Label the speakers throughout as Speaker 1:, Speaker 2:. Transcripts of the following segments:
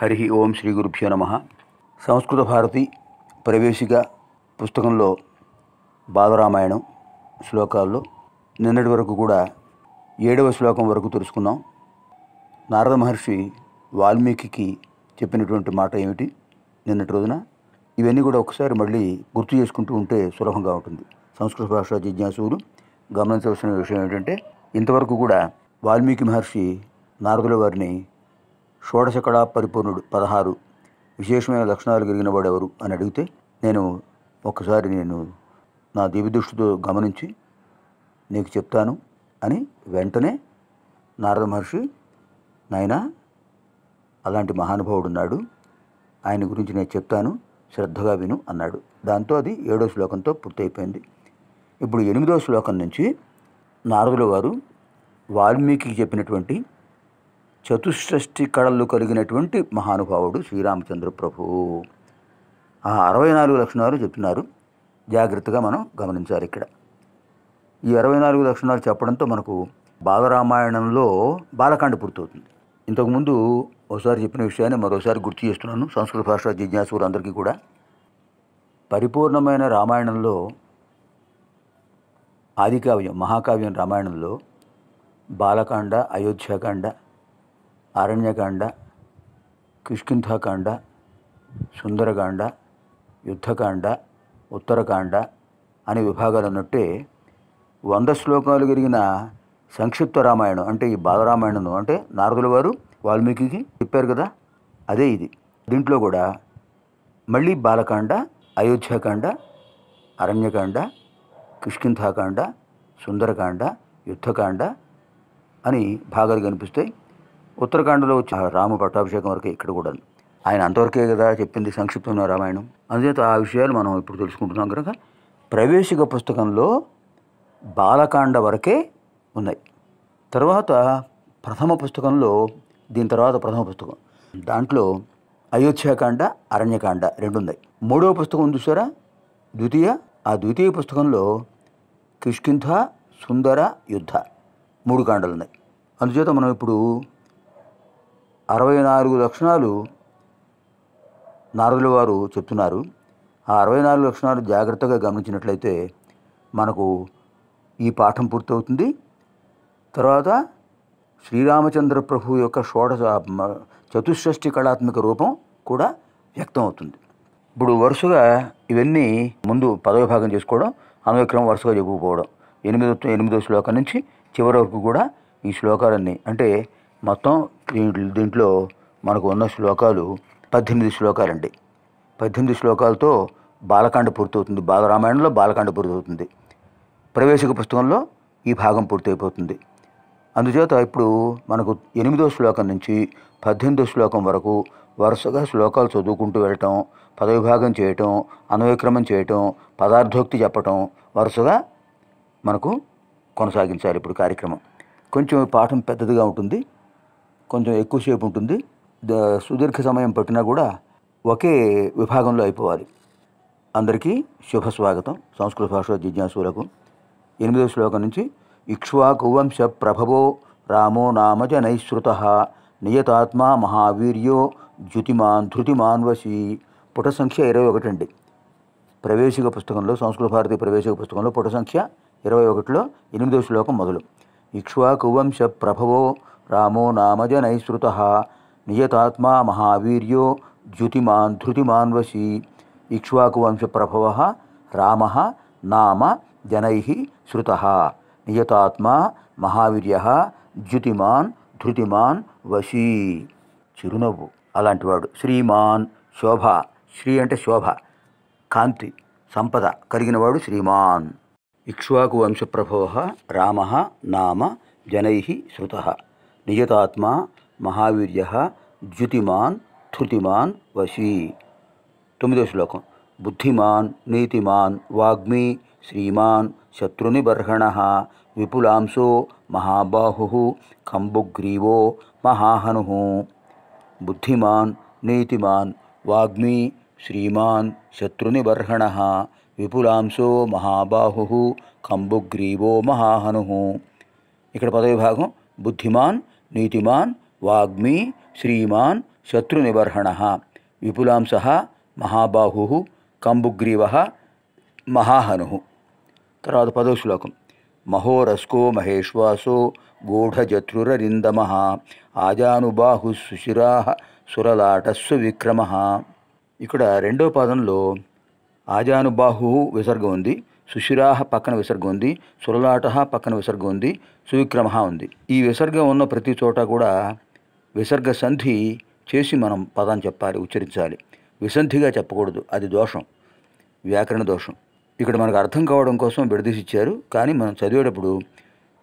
Speaker 1: హరి ఓం శ్రీ గురుభ్యో నమ సంస్కృత భారతి ప్రవేశిక పుస్తకంలో బాలరామాయణం శ్లోకాల్లో నిన్నటి వరకు కూడా ఏడవ శ్లోకం వరకు తెలుసుకున్నాం నారద మహర్షి వాల్మీకి చెప్పినటువంటి మాట ఏమిటి నిన్నటి రోజున ఇవన్నీ కూడా ఒకసారి మళ్ళీ గుర్తు చేసుకుంటూ ఉంటే సులభంగా ఉంటుంది సంస్కృత భాష జిజ్ఞాసులు గమనించవలసిన విషయం ఏంటంటే ఇంతవరకు కూడా వాల్మీకి మహర్షి నారదుల వారిని షోడశకళా పరిపూర్ణుడు పదహారు విశేషమైన లక్షణాలు కలిగిన వాడెవరు అని అడిగితే నేను ఒకసారి నేను నా దృష్టితో గమనించి నీకు చెప్తాను అని వెంటనే నారద మహర్షి నాయన అలాంటి మహానుభావుడున్నాడు ఆయన గురించి నేను చెప్తాను శ్రద్ధగా విను అన్నాడు దాంతో అది ఏడో శ్లోకంతో పూర్తయిపోయింది ఇప్పుడు ఎనిమిదో శ్లోకం నుంచి నారదుల వారు వాల్మీకి చెప్పినటువంటి చతుష్షష్ఠి కళలు కలిగినటువంటి మహానుభావుడు శ్రీరామచంద్ర ప్రభు ఆ అరవై నాలుగు లక్షణాలు చెప్తున్నారు జాగ్రత్తగా మనం గమనించాలి ఇక్కడ ఈ అరవై నాలుగు లక్షణాలు చెప్పడంతో మనకు బాలరామాయణంలో బాలకాండ పూర్తవుతుంది ఇంతకుముందు ఒకసారి చెప్పిన విషయాన్ని మరోసారి గుర్తు చేస్తున్నాను సంస్కృత భాష జిజ్ఞాసులందరికీ కూడా పరిపూర్ణమైన రామాయణంలో ఆదికావ్యం మహాకావ్యం రామాయణంలో బాలకాండ అయోధ్యాకాండ అరణ్యకాండ కిష్కింధాకాండ సుందరకాండ యుద్ధకాండ ఉత్తరకాండ అనే విభాగాలు ఉన్నట్టే వంద శ్లోకాలు కలిగిన సంక్షిప్త రామాయణం అంటే ఈ బాలరామాయణం అంటే నారదుల వారు వాల్మీకి చెప్పారు కదా అదే ఇది దీంట్లో కూడా మళ్ళీ బాలకాండ అయోధ్యకాండ అరణ్యకాండ కిష్కింధాకాండ సుందరకాండ యుద్ధకాండ అని భాగాలు కనిపిస్తాయి ఉత్తరాఖండ్లో వచ్చిన రామ పట్టాభిషేకం వరకు ఇక్కడ కూడా ఆయన అంతవరకే కదా చెప్పింది సంక్షిప్తమైన రామాయణం అందుచేత ఆ విషయాలు మనం ఇప్పుడు తెలుసుకుంటున్నాం కనుక ప్రవేశిక పుస్తకంలో బాలకాండ వరకే ఉన్నాయి తర్వాత ప్రథమ పుస్తకంలో దీని తర్వాత ప్రథమ పుస్తకం దాంట్లో అయోధ్యాకాండ అరణ్యకాండ రెండు ఉన్నాయి మూడవ పుస్తకం చూసారా ద్వితీయ ఆ ద్వితీయ పుస్తకంలో కిష్కింధ సుందర యుద్ధ మూడు కాండలు ఉన్నాయి అందుచేత మనం ఇప్పుడు అరవై నాలుగు లక్షణాలు నారదుల వారు చెప్తున్నారు ఆ అరవై నాలుగు లక్షణాలు జాగ్రత్తగా గమనించినట్లయితే మనకు ఈ పాఠం పూర్తవుతుంది తర్వాత శ్రీరామచంద్ర ప్రభు యొక్క షోడశ చతుషష్ఠి కళాత్మక రూపం కూడా వ్యక్తం అవుతుంది ఇప్పుడు వరుసగా ఇవన్నీ ముందు పదవి భాగం చేసుకోవడం అనుక్రమం వరుసగా చెప్పుకోవడం ఎనిమిదో ఎనిమిదో శ్లోకం నుంచి చివరి వరకు కూడా ఈ శ్లోకాలన్నీ అంటే మొత్తం దీంట్లో మనకు ఉన్న శ్లోకాలు పద్దెనిమిది శ్లోకాలండి పద్దెనిమిది శ్లోకాలతో బాలకాండ పూర్తవుతుంది బాల రామాయణంలో బాలకాండ పూర్తవుతుంది ప్రవేశిక పుస్తకంలో ఈ భాగం పూర్తయిపోతుంది అందుచేత ఇప్పుడు మనకు ఎనిమిదో శ్లోకం నుంచి పద్దెనిమిదో శ్లోకం వరకు వరుసగా శ్లోకాలు చదువుకుంటూ వెళ్ళటం పదవిభాగం చేయటం అన్వయక్రమం చేయటం పదార్థోక్తి చెప్పటం వరుసగా మనకు కొనసాగించాలి ఇప్పుడు కార్యక్రమం కొంచెం పాఠం పెద్దదిగా ఉంటుంది కొంచెం ఎక్కువసేపు ఉంటుంది సుదీర్ఘ సమయం పట్టినా కూడా ఒకే విభాగంలో అయిపోవాలి అందరికీ శుభ స్వాగతం సంస్కృత భాష జిజ్ఞాసులకు ఎనిమిదో శ్లోకం నుంచి ఇక్ష్వాకువంశ ప్రభవో రామో నామజ నైశ్రుత నియతాత్మా మహావీర్యో జ్యుతిమాన్ ధృతిమాన్వశి పుట సంఖ్య ఇరవై ఒకటి అండి ప్రవేశిక పుస్తకంలో సంస్కృత భారతి ప్రవేశిక పుస్తకంలో పుట సంఖ్య ఇరవై ఒకటిలో ఎనిమిదో శ్లోకం మొదలు ఇక్ష్వాకువంశ ప్రభవో రామో నామజనైసృత నియతాత్మా మహావీర్యో ద్యుతిమాన్ ధృతిమాన్ వశీ ప్రభవ రామ నామ జనై శ్రుత నియతాత్మా మహావీర్య ద్యుతిమాన్ ధృతిమాన్ వశీ చిరునవ్వు అలాంటివాడు శ్రీమాన్ శోభ శ్రీ అంటే శోభ కాంతి సంపద కలిగినవాడు శ్రీమాన్ ఇక్ష్వాకు వంశప్రభో రామ నామ జనై శ్రుత निजतात्मा महावीर द्युतिमान धुतिमान वशी तुम श्लोक बुद्धिमा नीतिमा वाग्मी श्रीमान शत्रुनि बर्हण विपुलांसो महाबाहु कंबुग्रीवो महाहनु बुद्धिमान नीतिमान वाग्मी श्रीमान शत्रुनि बर्हण महाबाहु कंबुग्रीवो महाहनु इकड़ पद विभाग बुद्धिमा నీతిమాన్ వాగ్మి శ్రీమాన్ శత్రునిబర్హణ విపులాంస మహాబాహు కంబుగ్రీవ మహాహను తర్వాత పదో శ్లోకం మహోరస్కో మహేశ్వాసో గూఢజత్రురరిందమ ఆజానుబాహు సుశిరా సురలాటస్సు విక్రమ ఇక్కడ రెండో పదంలో ఆజానుబాహు విసర్గం ఉంది సుశిరాహ పక్కన విసర్గం ఉంది సురలాట పక్కన విసర్గం ఉంది సువిక్రమ ఉంది ఈ విసర్గం ఉన్న ప్రతి చోట కూడా విసర్గ సంధి చేసి మనం పదాన్ని చెప్పాలి ఉచ్చరించాలి విసంధిగా చెప్పకూడదు అది దోషం వ్యాకరణ దోషం ఇక్కడ మనకు అర్థం కావడం కోసం విడదీసి ఇచ్చారు కానీ మనం చదివేటప్పుడు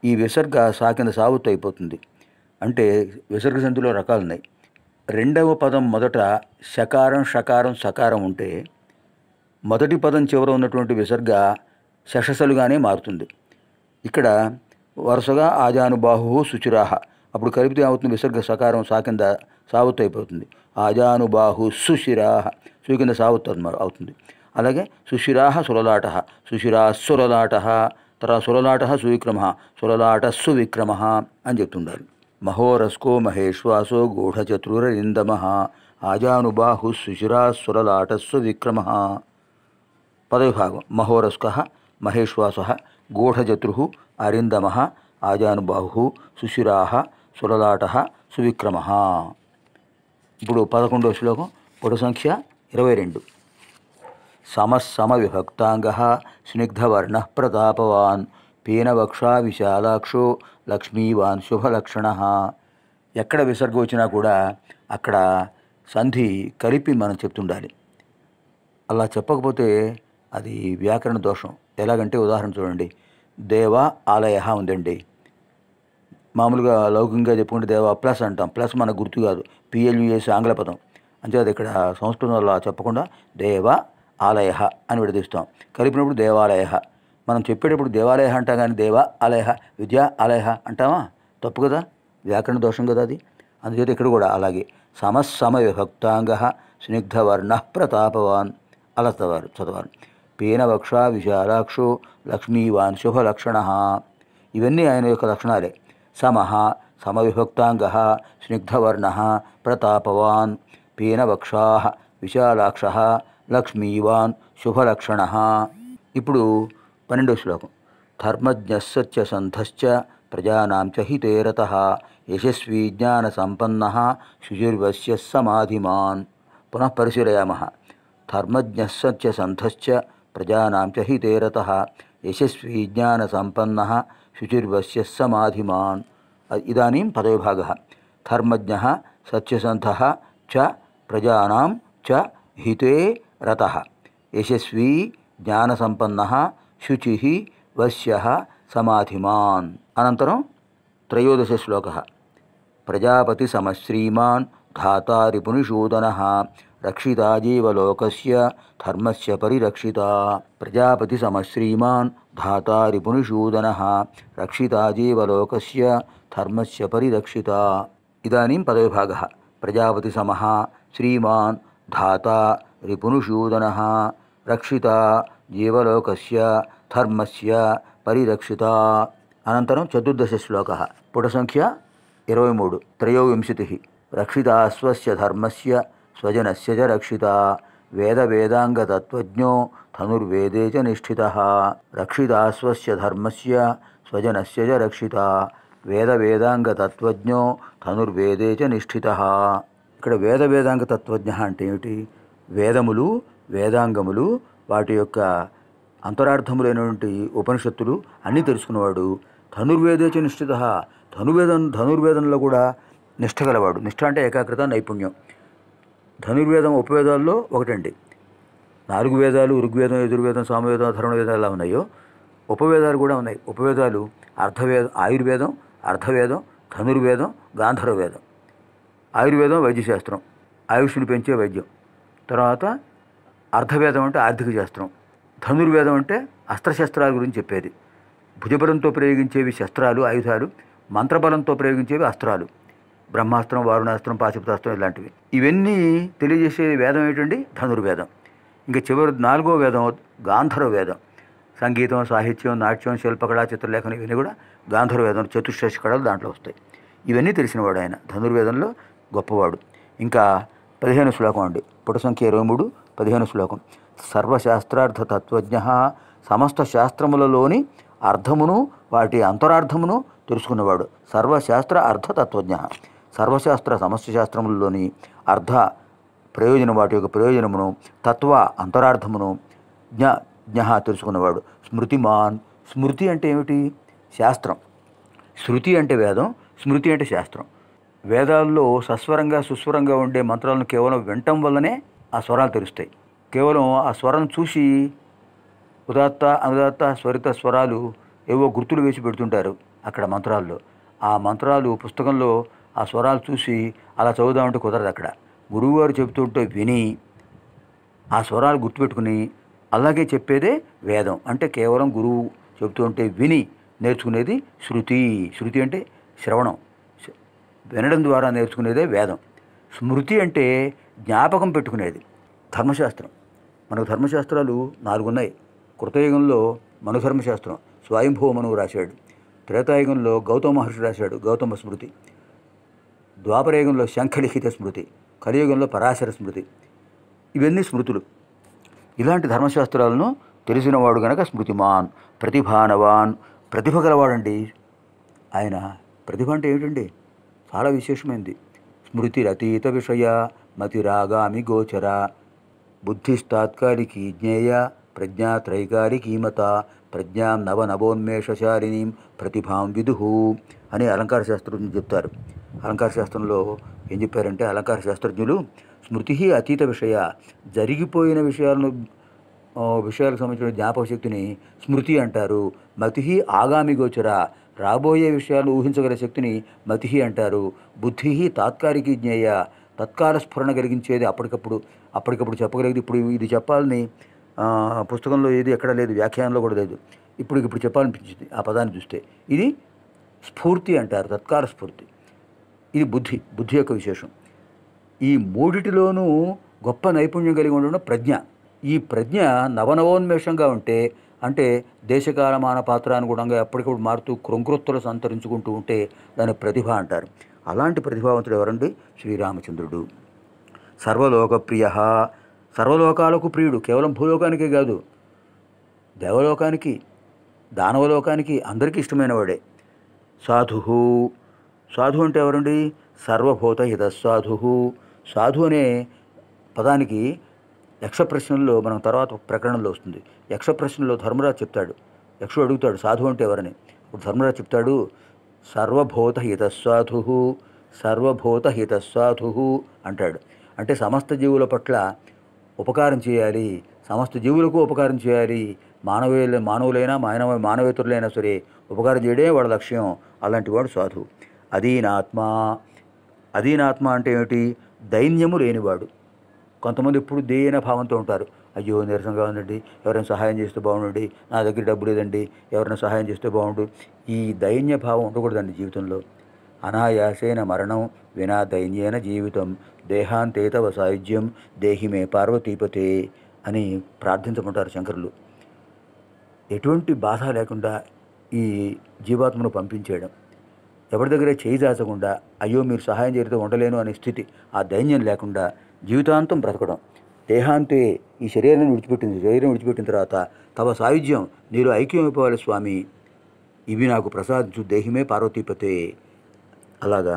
Speaker 1: ఈ విసర్గ సాకింద సాగుతూ అయిపోతుంది అంటే విసర్గ సంధిలో రకాలు ఉన్నాయి రెండవ పదం మొదట శకారం షకారం సకారం ఉంటే మొదటి పదం చివర ఉన్నటువంటి విసర్గ షషసలుగానే మారుతుంది ఇక్కడ వరుసగా ఆజానుబాహు సుచిరాహ అప్పుడు కలిపితే ఏమవుతుంది విసర్గ సకారం సా కింద సావత్తు అయిపోతుంది ఆజానుబాహు సుశిరాహ సు కింద సావత్తు అవుతుంది అలాగే సుశిరాహ సురలాట సుశిరా సురలాట తర్వాత సురలాట సువిక్రమ సురలాట సువిక్రమ అని చెప్తుండాలి మహోరస్కో మహేశ్వాసో ఇందమ ఆజానుబాహు సుశిరా సురలాట సువిక్రమ పదవిభాగం మహోరస్క మహేశ్వాస గూఢజతృ అరిందమ ఆజానుబాహు సుశిరాహ సురలాట సువిక్రమ ఇప్పుడు పదకొండవ శ్లోకం పుట సంఖ్య ఇరవై రెండు విభక్తాంగ స్నిగ్ధవర్ణ ప్రతాపవాన్ పీనవక్షా విశాలాక్షో లక్ష్మీవాన్ శుభలక్షణ ఎక్కడ విసర్గ వచ్చినా కూడా అక్కడ సంధి కలిపి మనం చెప్తుండాలి అలా చెప్పకపోతే అది వ్యాకరణ దోషం ఎలాగంటే ఉదాహరణ చూడండి దేవ ఆలయ ఉందండి మామూలుగా లౌకికంగా చెప్పుకుంటే దేవ ప్లస్ అంటాం ప్లస్ మనకు గుర్తు కాదు పిఎల్యుఎస్ ఆంగ్ల పదం అంచేది ఇక్కడ సంస్కృతంలో చెప్పకుండా దేవ ఆలయ అని విడదీస్తాం కలిపినప్పుడు దేవాలయ మనం చెప్పేటప్పుడు దేవాలయ అంటాం కానీ దేవ ఆలయ విద్య ఆలయ అంటామా తప్పు కదా వ్యాకరణ దోషం కదా అది అందుచేత ఇక్కడ కూడా అలాగే సమసమ విభక్తాంగ స్నిగ్ధవర్ణ ప్రతాపవాన్ అలస్తవారు చదవారు பீனவக்ஷா விசாலாக்ஷோ லக்ஷ்மீவான் சுபலக்ஷணஹ இவென்னே ஆயினோக லக்ஷணாலே சமஹ சமவிபக்தாங்கஹ ஸ்னிப்தவர்ணஹ பிரதாபவான் பீனவக்ஷா விசாலாக்ஷஹ லக்ஷ்மீவான் சுபலக்ஷணஹ இப்புடு 12 ஓ ஸ்லோகம் தர்மஜ்ஞஸ்ய சத்ய சந்தஸ்ய ப்ரஜானாம்ச चाहिதேரதஹ யஷஸ்வி ஞான சம்பன்னஹ சுஷர்வஸ்ய சமாதிமான் புனః பரிசூரயமஹ தர்மஜ்ஞஸ்ய சத்ய சந்தஸ்ய प्रजानां च हि ते यशस्वी ज्ञानसम्पन्नः शुचिर्वश्यः समाधिमान् इदानीं पदविभागः धर्मज्ञः सत्यसन्धः च प्रजानां च हिते रतः यशस्वी ज्ञानसम्पन्नः शुचिः वश्यः समाधिमान् अनन्तरं त्रयोदशश्लोकः प्रजापतिसमः श्रीमान् धातारिपुनिषूदनः రక్షిత జీవలోకస్ ధర్మస్య పరిరక్షిత ప్రజాపతి సమశ్రీమాన్ ధాతారి రక్షిత జీవలోకస్ జీవలోకస్య పరిరక్షిత ఇదానీం పదవిభాగ ప్రజాపతి సమ శ్రీమాన్ ధాతా రిపునుషూదన రక్షిత జీవలోకస్ ధర్మస్య పరిరక్షిత అనంతరం చతుర్దశ శ్లోక పుట సంఖ్య ఇరవై మూడు త్రయోవింశతి రక్షిత స్వస్య ధర్మస్య స్వజనస్య రక్షిత వేద వేదాంగ తత్వజ్ఞో ధనుర్వేదే చ నిష్ఠిత రక్షిత స్వస్య ధర్మస్య స్వజనస్య రక్షిత వేద వేదాంగ తత్వజ్ఞో ధనుర్వేదే చ నిష్ఠిత ఇక్కడ వేద వేదాంగ తత్వజ్ఞ అంటే ఏమిటి వేదములు వేదాంగములు వాటి యొక్క అంతరార్థములైనటువంటి ఉపనిషత్తులు అన్నీ తెలుసుకున్నవాడు చ నిష్ఠిత ధనుర్వేదం ధనుర్వేదంలో కూడా నిష్ఠగలవాడు గలవాడు నిష్ఠ అంటే ఏకాగ్రత నైపుణ్యం ధనుర్వేదం ఉపవేదాల్లో ఒకటండి నాలుగు వేదాలు ఋగ్వేదం యజుర్వేదం సామవేదం ధర్మవేదం ఎలా ఉన్నాయో ఉపవేదాలు కూడా ఉన్నాయి ఉపవేదాలు అర్థవేదం ఆయుర్వేదం అర్థవేదం ధనుర్వేదం గాంధర్వేదం ఆయుర్వేదం వైద్యశాస్త్రం ఆయుష్ని పెంచే వైద్యం తర్వాత అర్థవేదం అంటే ఆర్థిక శాస్త్రం ధనుర్వేదం అంటే అస్త్రశస్త్రాల గురించి చెప్పేది భుజబలంతో ప్రయోగించేవి శస్త్రాలు ఆయుధాలు మంత్రబలంతో ప్రయోగించేవి అస్త్రాలు బ్రహ్మాస్త్రం వారుణాస్త్రం పాశుపతాస్త్రం ఇలాంటివి ఇవన్నీ తెలియజేసే వేదం ఏంటండి ధనుర్వేదం ఇంకా చివరి నాలుగో వేదం గాంధర్వ వేదం సంగీతం సాహిత్యం నాట్యం శిల్పకళ చిత్రలేఖనం ఇవన్నీ కూడా గాంధర్వ వేదం చతుర్శశి కళలు దాంట్లో వస్తాయి ఇవన్నీ తెలిసినవాడు ఆయన ధనుర్వేదంలో గొప్పవాడు ఇంకా పదిహేను శ్లోకం అండి పుట సంఖ్య ఇరవై మూడు పదిహేను శ్లోకం సర్వశాస్త్రార్థ తత్వజ్ఞ సమస్త శాస్త్రములలోని అర్థమును వాటి అంతరార్థమును తెలుసుకున్నవాడు సర్వశాస్త్ర అర్థ తత్వజ్ఞ సర్వశాస్త్ర సమస్య శాస్త్రములలోని అర్థ ప్రయోజనం వాటి యొక్క ప్రయోజనమును తత్వ అంతరార్థమును జ్ఞ జ్ఞ తెలుసుకున్నవాడు స్మృతిమాన్ స్మృతి అంటే ఏమిటి శాస్త్రం శృతి అంటే వేదం స్మృతి అంటే శాస్త్రం వేదాల్లో సస్వరంగా సుస్వరంగా ఉండే మంత్రాలను కేవలం వినటం వల్లనే ఆ స్వరాలు తెలుస్తాయి కేవలం ఆ స్వరం చూసి ఉదాత్త అనుదాత్త స్వరిత స్వరాలు ఏవో గుర్తులు వేసి పెడుతుంటారు అక్కడ మంత్రాల్లో ఆ మంత్రాలు పుస్తకంలో ఆ స్వరాలు చూసి అలా చదువుదామంటే కుదరదు అక్కడ గురువుగారు చెబుతుంటే విని ఆ స్వరాలు గుర్తుపెట్టుకుని అలాగే చెప్పేదే వేదం అంటే కేవలం గురువు చెబుతుంటే విని నేర్చుకునేది శృతి శృతి అంటే శ్రవణం వినడం ద్వారా నేర్చుకునేదే వేదం స్మృతి అంటే జ్ఞాపకం పెట్టుకునేది ధర్మశాస్త్రం మనకు ధర్మశాస్త్రాలు నాలుగున్నాయి కృతయుగంలో మనుధర్మశాస్త్రం స్వయంభూ మనువు రాశాడు త్రేతాయుగంలో గౌతమ మహర్షి రాశాడు గౌతమ స్మృతి ద్వాపరయుగంలో శంఖలిఖిత స్మృతి కలియుగంలో పరాశర స్మృతి ఇవన్నీ స్మృతులు ఇలాంటి ధర్మశాస్త్రాలను తెలిసినవాడు గనక స్మృతిమాన్ ప్రతిభానవాన్ ప్రతిభ గలవాడండి ఆయన ప్రతిభ అంటే ఏమిటండి చాలా విశేషమైంది స్మృతిరతీత విషయ మతిరాగామి గోచర బుద్ధిస్తాత్కాలికి జ్ఞేయ ప్రజ్ఞాత్రైకాలికీమత ప్రజ్ఞాం నవనవోన్మేషశాలినీం ప్రతిభాం విదుహు అని అలంకార శాస్త్రం చెప్తారు అలంకార శాస్త్రంలో ఏం చెప్పారంటే అలంకార శాస్త్రజ్ఞులు స్మృతి అతీత విషయ జరిగిపోయిన విషయాలను విషయాలకు సంబంధించిన జ్ఞాపక శక్తిని స్మృతి అంటారు మతి ఆగామి గోచర రాబోయే విషయాలు ఊహించగల శక్తిని మతి అంటారు బుద్ధి తాత్కాలిక జ్ఞేయ తత్కాల స్ఫురణ కలిగించేది అప్పటికప్పుడు అప్పటికప్పుడు చెప్పగలిగేది ఇప్పుడు ఇది చెప్పాలని పుస్తకంలో ఏది ఎక్కడ లేదు వ్యాఖ్యానంలో కూడా లేదు ఇప్పుడు ఇప్పుడు చెప్పాలనిపించింది ఆ పదాన్ని చూస్తే ఇది స్ఫూర్తి అంటారు తత్కాల స్ఫూర్తి ఇది బుద్ధి బుద్ధి యొక్క విశేషం ఈ మూడిటిలోనూ గొప్ప నైపుణ్యం కలిగి ఉండడం ప్రజ్ఞ ఈ ప్రజ్ఞ నవనవోన్మేషంగా ఉంటే అంటే దేశకాలమాన పాత్రానుగుణంగా ఎప్పటికప్పుడు మారుతూ కృంకృత్తులు సంతరించుకుంటూ ఉంటే దాని ప్రతిభ అంటారు అలాంటి ప్రతిభావంతుడు ఎవరండి శ్రీరామచంద్రుడు సర్వలోకప్రియ సర్వలోకాలకు ప్రియుడు కేవలం భూలోకానికే కాదు దేవలోకానికి దానవలోకానికి అందరికీ ఇష్టమైనవాడే సాధు సాధు అంటే ఎవరండి సర్వభూత హితస్సాధు సాధు అనే పదానికి యక్ష ప్రశ్నల్లో మనం తర్వాత ప్రకరణలో వస్తుంది యక్ష ప్రశ్నలో ధర్మరాజు చెప్తాడు యక్షుడు అడుగుతాడు సాధు అంటే ఎవరని ఇప్పుడు ధర్మరాజు చెప్తాడు సర్వభూత హితస్సాధు సర్వభూత హితస్సాధు అంటాడు అంటే సమస్త జీవుల పట్ల ఉపకారం చేయాలి సమస్త జీవులకు ఉపకారం చేయాలి మానవీయుల మానవులైనా మానవ మానవేతరులైనా సరే ఉపకారం చేయడమే వాడి లక్ష్యం అలాంటి వాడు సాధువు అధీనాత్మ అధీనాత్మ అంటే ఏమిటి దైన్యము లేనివాడు కొంతమంది ఇప్పుడు దేయన భావంతో ఉంటారు అయ్యో నీరసంగా ఉందండి ఎవరైనా సహాయం చేస్తే బాగుండండి నా దగ్గర డబ్బు లేదండి ఎవరైనా సహాయం చేస్తే బాగుండు ఈ దైన్య భావం ఉండకూడదండి జీవితంలో అనాయాసైన మరణం వినా దైన్యైన జీవితం దేహాంతేతవ సాయుధ్యం దేహిమే పార్వతీపతే అని ప్రార్థించమంటారు శంకరులు ఎటువంటి బాధ లేకుండా ఈ జీవాత్మను పంపించేయడం ఎవరి దగ్గర చేయి దాచకుండా అయ్యో మీరు సహాయం చేరితే ఉండలేను అనే స్థితి ఆ దైన్యం లేకుండా జీవితాంతం బ్రతకడం దేహాంతే ఈ శరీరాన్ని విడిచిపెట్టింది శరీరం విడిచిపెట్టిన తర్వాత తమ సాయుధ్యం నీరు అయిపోవాలి స్వామి ఇవి నాకు ప్రసాదించు దేహమే పార్వతీపతే అలాగా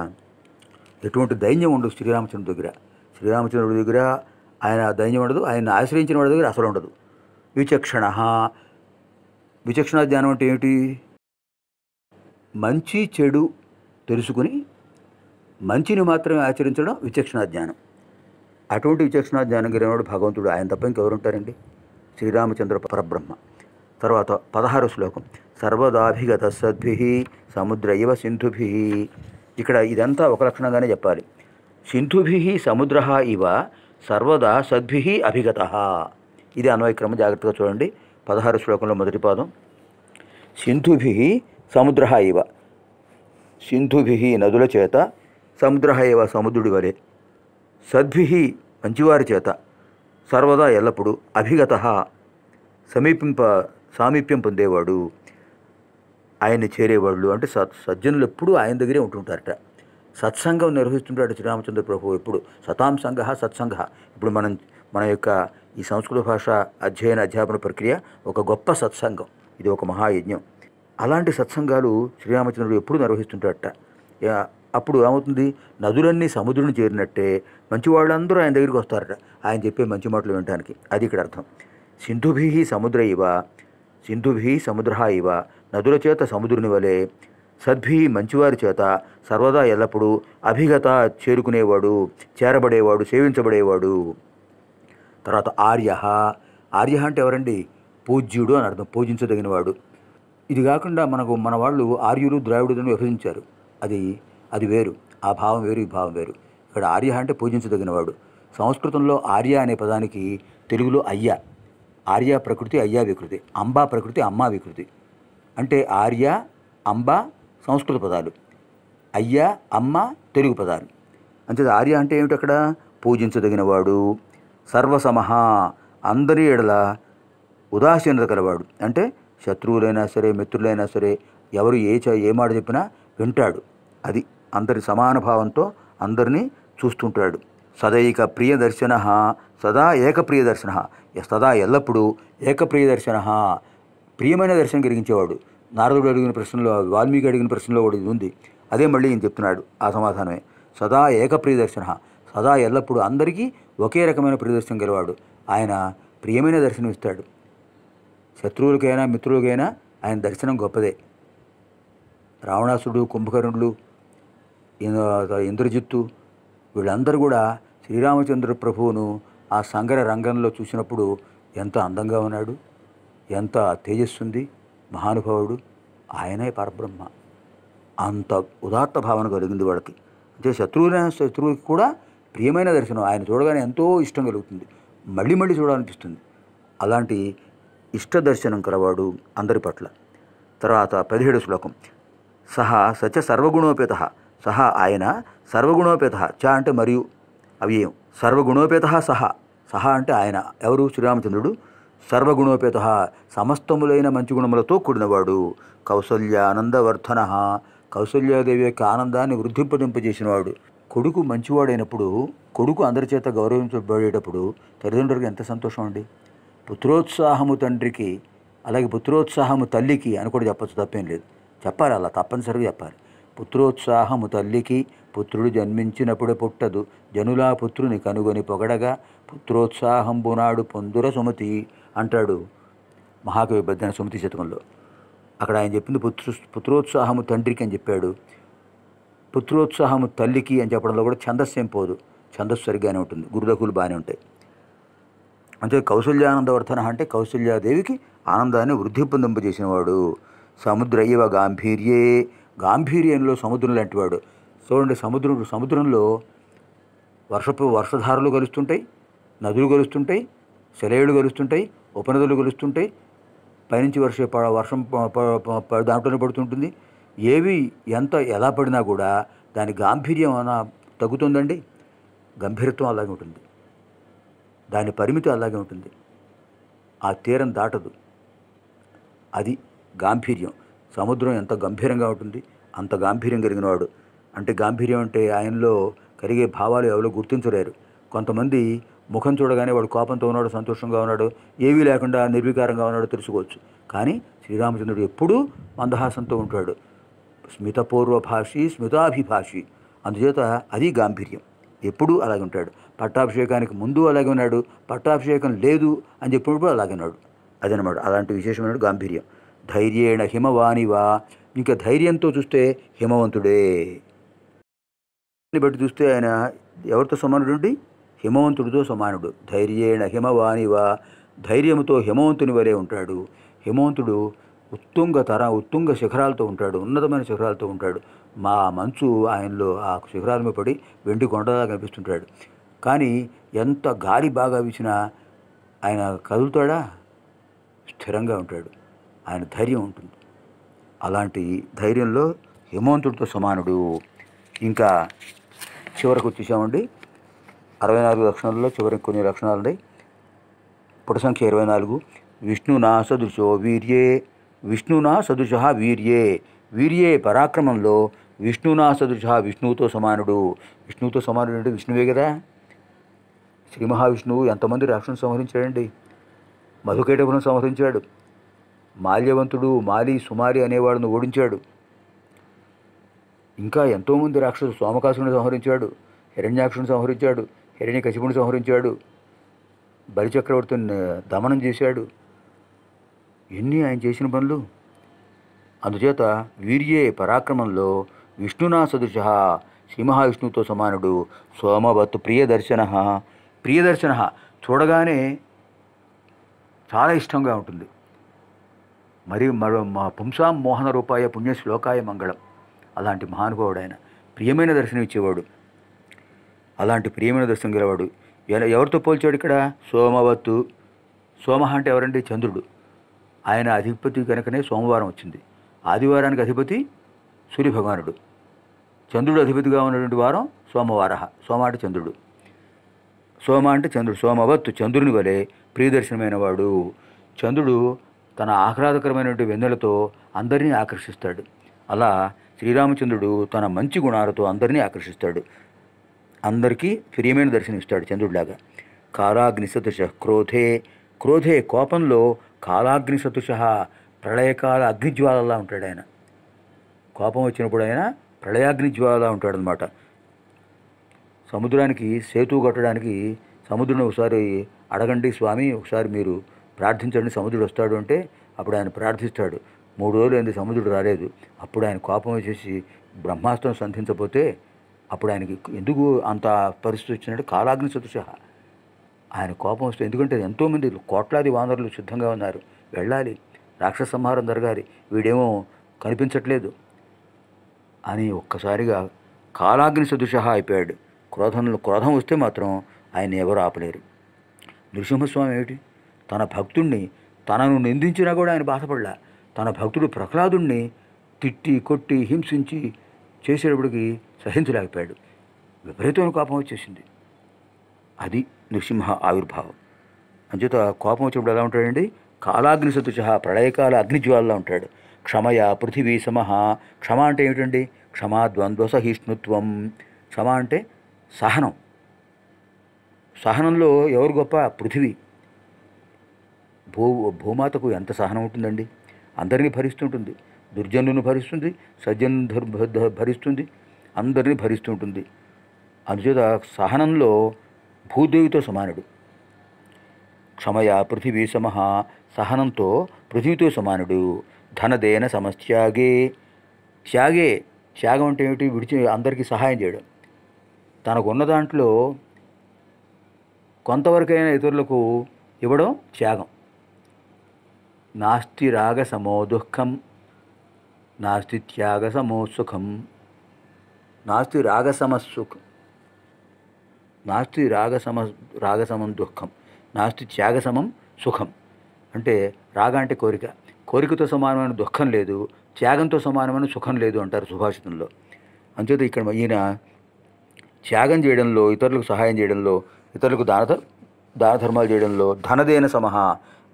Speaker 1: ఎటువంటి దైన్యం ఉండదు శ్రీరామచంద్రుడి దగ్గర శ్రీరామచంద్రుడి దగ్గర ఆయన దైన్యం ఉండదు ఆయన ఆశ్రయించిన వాడి దగ్గర అసలు ఉండదు విచక్షణ విచక్షణ ధ్యానం అంటే ఏమిటి మంచి చెడు తెలుసుకుని మంచిని మాత్రమే ఆచరించడం విచక్షణా జ్ఞానం అటువంటి విచక్షణా జ్ఞానం గిరినాడు భగవంతుడు ఆయన తప్ప ఇంకెవరుంటారండి శ్రీరామచంద్ర పరబ్రహ్మ తర్వాత పదహారు శ్లోకం సర్వదాభిగత సద్భి సముద్ర ఇవ సింధుభి ఇక్కడ ఇదంతా ఒక లక్షణంగానే చెప్పాలి సింధుభి సముద్ర ఇవ సర్వదా సద్భి అభిగత ఇది అన్వయక్రమం జాగ్రత్తగా చూడండి పదహారు శ్లోకంలో మొదటి పాదం సింధుభి సముద్ర ఇవ సింధుభి నదుల చేత సముద్రహైవ సముద్రుడి వలె సద్భి మంచివారి చేత సర్వదా ఎల్లప్పుడూ అభిగత సమీపింప సామీప్యం పొందేవాడు ఆయన చేరేవాళ్ళు అంటే సత్ సజ్జనులు ఎప్పుడూ ఆయన దగ్గరే ఉంటుంటారట సత్సంగం నిర్వహిస్తుంటాడు శ్రీరామచంద్ర ప్రభు ఎప్పుడు సతాం సంఘ సత్సంగ ఇప్పుడు మనం మన యొక్క ఈ సంస్కృత భాష అధ్యయన అధ్యాపన ప్రక్రియ ఒక గొప్ప సత్సంగం ఇది ఒక మహాయజ్ఞం అలాంటి సత్సంగాలు శ్రీరామచంద్రుడు ఎప్పుడు నిర్వహిస్తుంటాడట అప్పుడు ఏమవుతుంది నదులన్నీ సముద్రం చేరినట్టే మంచివాళ్ళందరూ ఆయన దగ్గరికి వస్తారట ఆయన చెప్పే మంచి మాటలు వినడానికి అది ఇక్కడ అర్థం సింధుభీ సముద్ర ఇవ సింధుభీ సముద్ర ఇవ నదుల చేత సముద్రుని వలె సద్భి మంచివారి చేత సర్వదా ఎల్లప్పుడూ అభిగత చేరుకునేవాడు చేరబడేవాడు సేవించబడేవాడు తర్వాత ఆర్య ఆర్య అంటే ఎవరండి పూజ్యుడు అని అర్థం పూజించదగినవాడు ఇది కాకుండా మనకు మన వాళ్ళు ఆర్యులు ద్రావిడులను విభజించారు అది అది వేరు ఆ భావం వేరు ఈ భావం వేరు ఇక్కడ ఆర్య అంటే పూజించదగినవాడు సంస్కృతంలో ఆర్య అనే పదానికి తెలుగులో అయ్య ఆర్య ప్రకృతి అయ్యా వికృతి అంబా ప్రకృతి అమ్మా వికృతి అంటే ఆర్య అంబ సంస్కృత పదాలు అయ్య అమ్మ తెలుగు పదాలు అంతే ఆర్య అంటే ఏమిటి అక్కడ పూజించదగినవాడు సర్వసమహ అందరి ఎడల ఉదాసీనత కలవాడు అంటే శత్రువులైనా సరే మిత్రులైనా సరే ఎవరు ఏ ఏ మాట చెప్పినా వింటాడు అది అందరి సమానభావంతో అందరినీ చూస్తుంటాడు సదైక ప్రియదర్శన సదా ఏకప్రియదర్శన సదా ఎల్లప్పుడూ ఏకప్రియదర్శన ప్రియమైన దర్శనం కలిగించేవాడు నారదుడు అడిగిన ప్రశ్నలో వాల్మీకి అడిగిన ప్రశ్నలో కూడా ఇది ఉంది అదే మళ్ళీ ఈయన చెప్తున్నాడు ఆ సమాధానమే సదా ఏకప్రియదర్శన సదా ఎల్లప్పుడూ అందరికీ ఒకే రకమైన ప్రియదర్శనం గెలవాడు ఆయన ప్రియమైన దర్శనం ఇస్తాడు శత్రువులకైనా మిత్రులకైనా ఆయన దర్శనం గొప్పదే రావణాసుడు కుంభకర్ణుడు ఇంద్రజిత్తు వీళ్ళందరూ కూడా శ్రీరామచంద్ర ప్రభువును ఆ సంగర రంగంలో చూసినప్పుడు ఎంత అందంగా ఉన్నాడు ఎంత తేజస్సుంది మహానుభావుడు ఆయనే పరబ్రహ్మ అంత ఉదాత్త భావన కలిగింది వాడికి అంటే శత్రువులైన శత్రువుకి కూడా ప్రియమైన దర్శనం ఆయన చూడగానే ఎంతో ఇష్టం కలుగుతుంది మళ్ళీ మళ్ళీ చూడాలనిపిస్తుంది అలాంటి ఇష్టదర్శనం కలవాడు అందరి పట్ల తర్వాత పదిహేడు శ్లోకం సహా సచ సర్వగుణోపేత సహా ఆయన సర్వగుణోపేత చ అంటే మరియు అవి సర్వగుణోపేత సహా సహా అంటే ఆయన ఎవరు శ్రీరామచంద్రుడు సర్వగుణోపేత సమస్తములైన మంచి గుణములతో కూడినవాడు కౌసల్యానందవర్ధన కౌసల్యాదేవి యొక్క ఆనందాన్ని వృద్ధింపదింపజేసినవాడు కొడుకు మంచివాడైనప్పుడు కొడుకు అందరి చేత గౌరవించబడేటప్పుడు తల్లిదండ్రులకు ఎంత సంతోషం అండి పుత్రోత్సాహము తండ్రికి అలాగే పుత్రోత్సాహము తల్లికి అని కూడా చెప్పచ్చు తప్పేం లేదు చెప్పాలి అలా తప్పనిసరిగా చెప్పాలి పుత్రోత్సాహము తల్లికి పుత్రుడు జన్మించినప్పుడు పుట్టదు జనులా పుత్రుని కనుగొని పొగడగా పుత్రోత్సాహం బునాడు పొందుర సుమతి అంటాడు మహాకవి బద్దన సుమతి శతకంలో అక్కడ ఆయన చెప్పింది పుత్ర పుత్రోత్సాహము తండ్రికి అని చెప్పాడు పుత్రోత్సాహము తల్లికి అని చెప్పడంలో కూడా ఛందస్సు ఏం పోదు ఛందస్సు సరిగ్గానే ఉంటుంది గురుదకులు బాగానే ఉంటాయి అంటే కౌశల్యానందవర్ధన అంటే కౌశల్యాదేవికి ఆనందాన్ని వృద్ధి పొందింపజేసినవాడు సముద్ర ఇవ గాంభీర్యే గాంభీర్యంలో సముద్రం లాంటివాడు చూడండి సముద్రం సముద్రంలో వర్షపు వర్షధారలు కలుస్తుంటాయి నదులు కలుస్తుంటాయి సెలయులు కలుస్తుంటాయి ఉపనదులు కలుస్తుంటాయి పైనుంచి వర్ష వర్షం దాంట్లోనే పడుతుంటుంది ఏవి ఎంత ఎలా పడినా కూడా దాని గాంభీర్యం అన్న తగ్గుతుందండి గంభీరత్వం అలాగే ఉంటుంది దాని పరిమితి అలాగే ఉంటుంది ఆ తీరం దాటదు అది గాంభీర్యం సముద్రం ఎంత గంభీరంగా ఉంటుంది అంత గాంభీర్యం కలిగినవాడు అంటే గాంభీర్యం అంటే ఆయనలో కలిగే భావాలు ఎవరో గుర్తించలేరు కొంతమంది ముఖం చూడగానే వాడు కోపంతో ఉన్నాడు సంతోషంగా ఉన్నాడు ఏవీ లేకుండా నిర్వికారంగా ఉన్నాడు తెలుసుకోవచ్చు కానీ శ్రీరామచంద్రుడు ఎప్పుడూ మందహాసంతో ఉంటాడు స్మితపూర్వ భాషి స్మితాభిభాషి అందుచేత అది గాంభీర్యం ఎప్పుడూ అలాగే ఉంటాడు పట్టాభిషేకానికి ముందు అలాగే ఉన్నాడు పట్టాభిషేకం లేదు అని చెప్పినప్పుడు అలాగే ఉన్నాడు అదనమాట అలాంటి విశేషమైన గాంభీర్యం ధైర్యేణ హిమవానివా ఇంకా ధైర్యంతో చూస్తే హిమవంతుడే బట్టి చూస్తే ఆయన ఎవరితో సమానుడు హిమవంతుడితో సమానుడు ధైర్యేణ హిమవానివా ధైర్యంతో హిమవంతుని వలె ఉంటాడు హిమవంతుడు ఉత్తుంగ తర ఉత్తుంగ శిఖరాలతో ఉంటాడు ఉన్నతమైన శిఖరాలతో ఉంటాడు మా మంచు ఆయనలో ఆ శిఖరాల మీద పడి వెండి కొండలా కనిపిస్తుంటాడు కానీ ఎంత గాలి బాగా వీసినా ఆయన కదులుతాడా స్థిరంగా ఉంటాడు ఆయన ధైర్యం ఉంటుంది అలాంటి ధైర్యంలో హిమవంతుడితో సమానుడు ఇంకా చివరకు వచ్చేసామండి అరవై నాలుగు లక్షణాల్లో చివరికి కొన్ని లక్షణాలు ఉన్నాయి పుట సంఖ్య ఇరవై నాలుగు విష్ణునా సదృశో వీర్యే విష్ణునా సదృశ వీర్యే వీర్యే పరాక్రమంలో విష్ణునా సదృశ విష్ణువుతో సమానుడు విష్ణువుతో సమానుడు అంటే విష్ణువే కదా శ్రీ మహావిష్ణువు ఎంతమంది రాష్ట్రం సంహరించాడండి మధుకైటపురం సంహరించాడు మాల్యవంతుడు మాలి సుమారి అనేవాడిని ఓడించాడు ఇంకా ఎంతోమంది రాక్షసు సోమకాసుని సంహరించాడు హిరణ్యాక్షుని సంహరించాడు హిరణ్య కశిపుని సంహరించాడు బలిచక్రవర్తిని దమనం చేశాడు ఎన్ని ఆయన చేసిన పనులు అందుచేత వీర్యే పరాక్రమంలో విష్ణునా సదృశ శ్రీ మహావిష్ణువుతో సమానుడు సోమవత్ ప్రియదర్శన ప్రియదర్శన చూడగానే చాలా ఇష్టంగా ఉంటుంది మరి మరో మా పుంసాం మోహన రూపాయ పుణ్య శ్లోకాయ మంగళం అలాంటి మహానుభావుడు ఆయన ప్రియమైన దర్శనం ఇచ్చేవాడు అలాంటి ప్రియమైన దర్శనం గలవాడు ఎవరితో పోల్చాడు ఇక్కడ సోమవత్తు సోమ అంటే ఎవరండి చంద్రుడు ఆయన అధిపతి కనుకనే సోమవారం వచ్చింది ఆదివారానికి అధిపతి సూర్యభగవానుడు చంద్రుడు అధిపతిగా ఉన్నటువంటి వారం సోమవార అంటే చంద్రుడు సోమ అంటే చంద్రుడు సోమవత్తు చంద్రుని వలె ప్రియదర్శనమైన వాడు చంద్రుడు తన ఆహ్లాదకరమైనటువంటి వెన్నెలతో అందరినీ ఆకర్షిస్తాడు అలా శ్రీరామచంద్రుడు తన మంచి గుణాలతో అందరినీ ఆకర్షిస్తాడు అందరికీ ప్రియమైన దర్శనమిస్తాడు చంద్రుడిలాగా కాలాగ్నిసతుష క్రోధే క్రోధే కోపంలో కాలాగ్నిసతుష ప్రళయకాల అగ్నిజ్వాలలా ఉంటాడు ఆయన కోపం వచ్చినప్పుడు ఆయన ప్రళయాగ్నిజ్వాలలా ఉంటాడనమాట సముద్రానికి సేతు కట్టడానికి సముద్రుని ఒకసారి అడగండి స్వామి ఒకసారి మీరు ప్రార్థించండి సముద్రుడు వస్తాడు అంటే అప్పుడు ఆయన ప్రార్థిస్తాడు మూడు రోజులు అయింది సముద్రుడు రాలేదు అప్పుడు ఆయన కోపం వచ్చేసి బ్రహ్మాస్త్రం సంధించబోతే అప్పుడు ఆయనకి ఎందుకు అంత పరిస్థితి వచ్చినట్టు కాలాగ్ని సదృశ ఆయన కోపం వస్తే ఎందుకంటే ఎంతోమంది కోట్లాది వానరులు సిద్ధంగా ఉన్నారు వెళ్ళాలి రాక్షస సంహారం జరగాలి వీడేమో కనిపించట్లేదు అని ఒక్కసారిగా కాలాగ్ని సదృశ అయిపోయాడు క్రోధంలో క్రోధం వస్తే మాత్రం ఆయన ఎవరు ఆపలేరు నృసింహస్వామి ఏమిటి తన భక్తుణ్ణి తనను నిందించినా కూడా ఆయన బాధపడలా తన భక్తుడు ప్రహ్లాదుణ్ణి తిట్టి కొట్టి హింసించి చేసేటప్పటికి సహించలేకపోయాడు విపరీతమైన కోపం వచ్చేసింది అది నృసింహ ఆవిర్భావం అంచేత కోపం వచ్చినప్పుడు ఎలా ఉంటాడండి కాలాగ్ని సతుచ ప్రళయకాల అగ్నిజ్వాలలా ఉంటాడు క్షమయ పృథివీ సమహ క్షమ అంటే ఏమిటండి క్షమా ద్వంద్వ సహిష్ణుత్వం క్షమ అంటే సహనం సహనంలో ఎవరు గొప్ప పృథివీ భూ భూమాతకు ఎంత సహనం ఉంటుందండి అందరినీ భరిస్తుంటుంది దుర్జనులను భరిస్తుంది సజ్జను భరిస్తుంది అందరినీ భరిస్తుంటుంది అందుచేత సహనంలో భూదేవితో సమానుడు క్షమయ పృథివీ సమహ సహనంతో పృథివీతో సమానుడు ధనదేన సమస్యాగే త్యాగే త్యాగం అంటే ఏమిటి విడిచి అందరికీ సహాయం చేయడం తనకున్న దాంట్లో కొంతవరకైనా ఇతరులకు ఇవ్వడం త్యాగం నాస్తి రాగ సమో దుఃఖం నాస్తి త్యాగ సమో సుఖం నాస్తి రాగసమ సుఖం నాస్తి రాగసమ రాగసమం దుఃఖం నాస్తి త్యాగసమం సుఖం అంటే రాగ అంటే కోరిక కోరికతో సమానమైన దుఃఖం లేదు త్యాగంతో సమానమైన సుఖం లేదు అంటారు సుభాషితంలో అంచేత ఇక్కడ ఈయన త్యాగం చేయడంలో ఇతరులకు సహాయం చేయడంలో ఇతరులకు దాన దాన ధర్మాలు చేయడంలో ధనదేన సమహ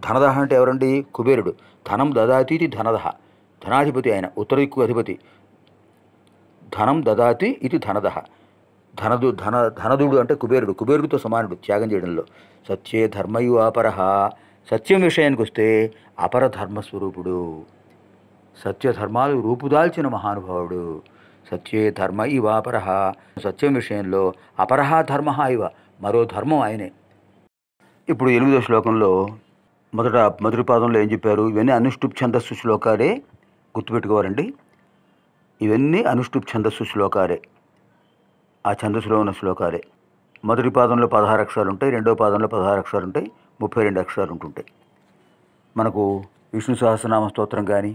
Speaker 1: ధనదహ అంటే ఎవరండి కుబేరుడు ధనం దదాతి ఇది ధనదహ ధనాధిపతి ఆయన ఉత్తర దిక్కు అధిపతి ధనం దదాతి ఇది ధనదహ ధనదు ధన ధనదుడు అంటే కుబేరుడు కుబేరుడితో సమానుడు త్యాగం చేయడంలో సత్యే ధర్మయు అపరహ సత్యం విషయానికి వస్తే అపర ధర్మస్వరూపుడు సత్యధర్మాలు రూపుదాల్చిన మహానుభావుడు సత్యే ధర్మ ఇవ అపరహ సత్యం విషయంలో అపరహ ధర్మ ఇవ మరో ధర్మం ఆయనే ఇప్పుడు ఎనిమిదో శ్లోకంలో మొదట మొదటి పాదంలో ఏం చెప్పారు ఇవన్నీ అనుష్ఠుప్ ఛందస్సు శ్లోకాలే గుర్తుపెట్టుకోవాలండి ఇవన్నీ అనుష్ఠుప్ ఛందస్సు శ్లోకాలే ఆ ఛందస్సులో ఉన్న శ్లోకాలే మొదటి పాదంలో పదహారు అక్షరాలు ఉంటాయి రెండో పాదంలో పదహారు అక్షరాలు ఉంటాయి ముప్పై రెండు అక్షరాలు ఉంటుంటాయి మనకు విష్ణు సహస్రనామ స్తోత్రం కానీ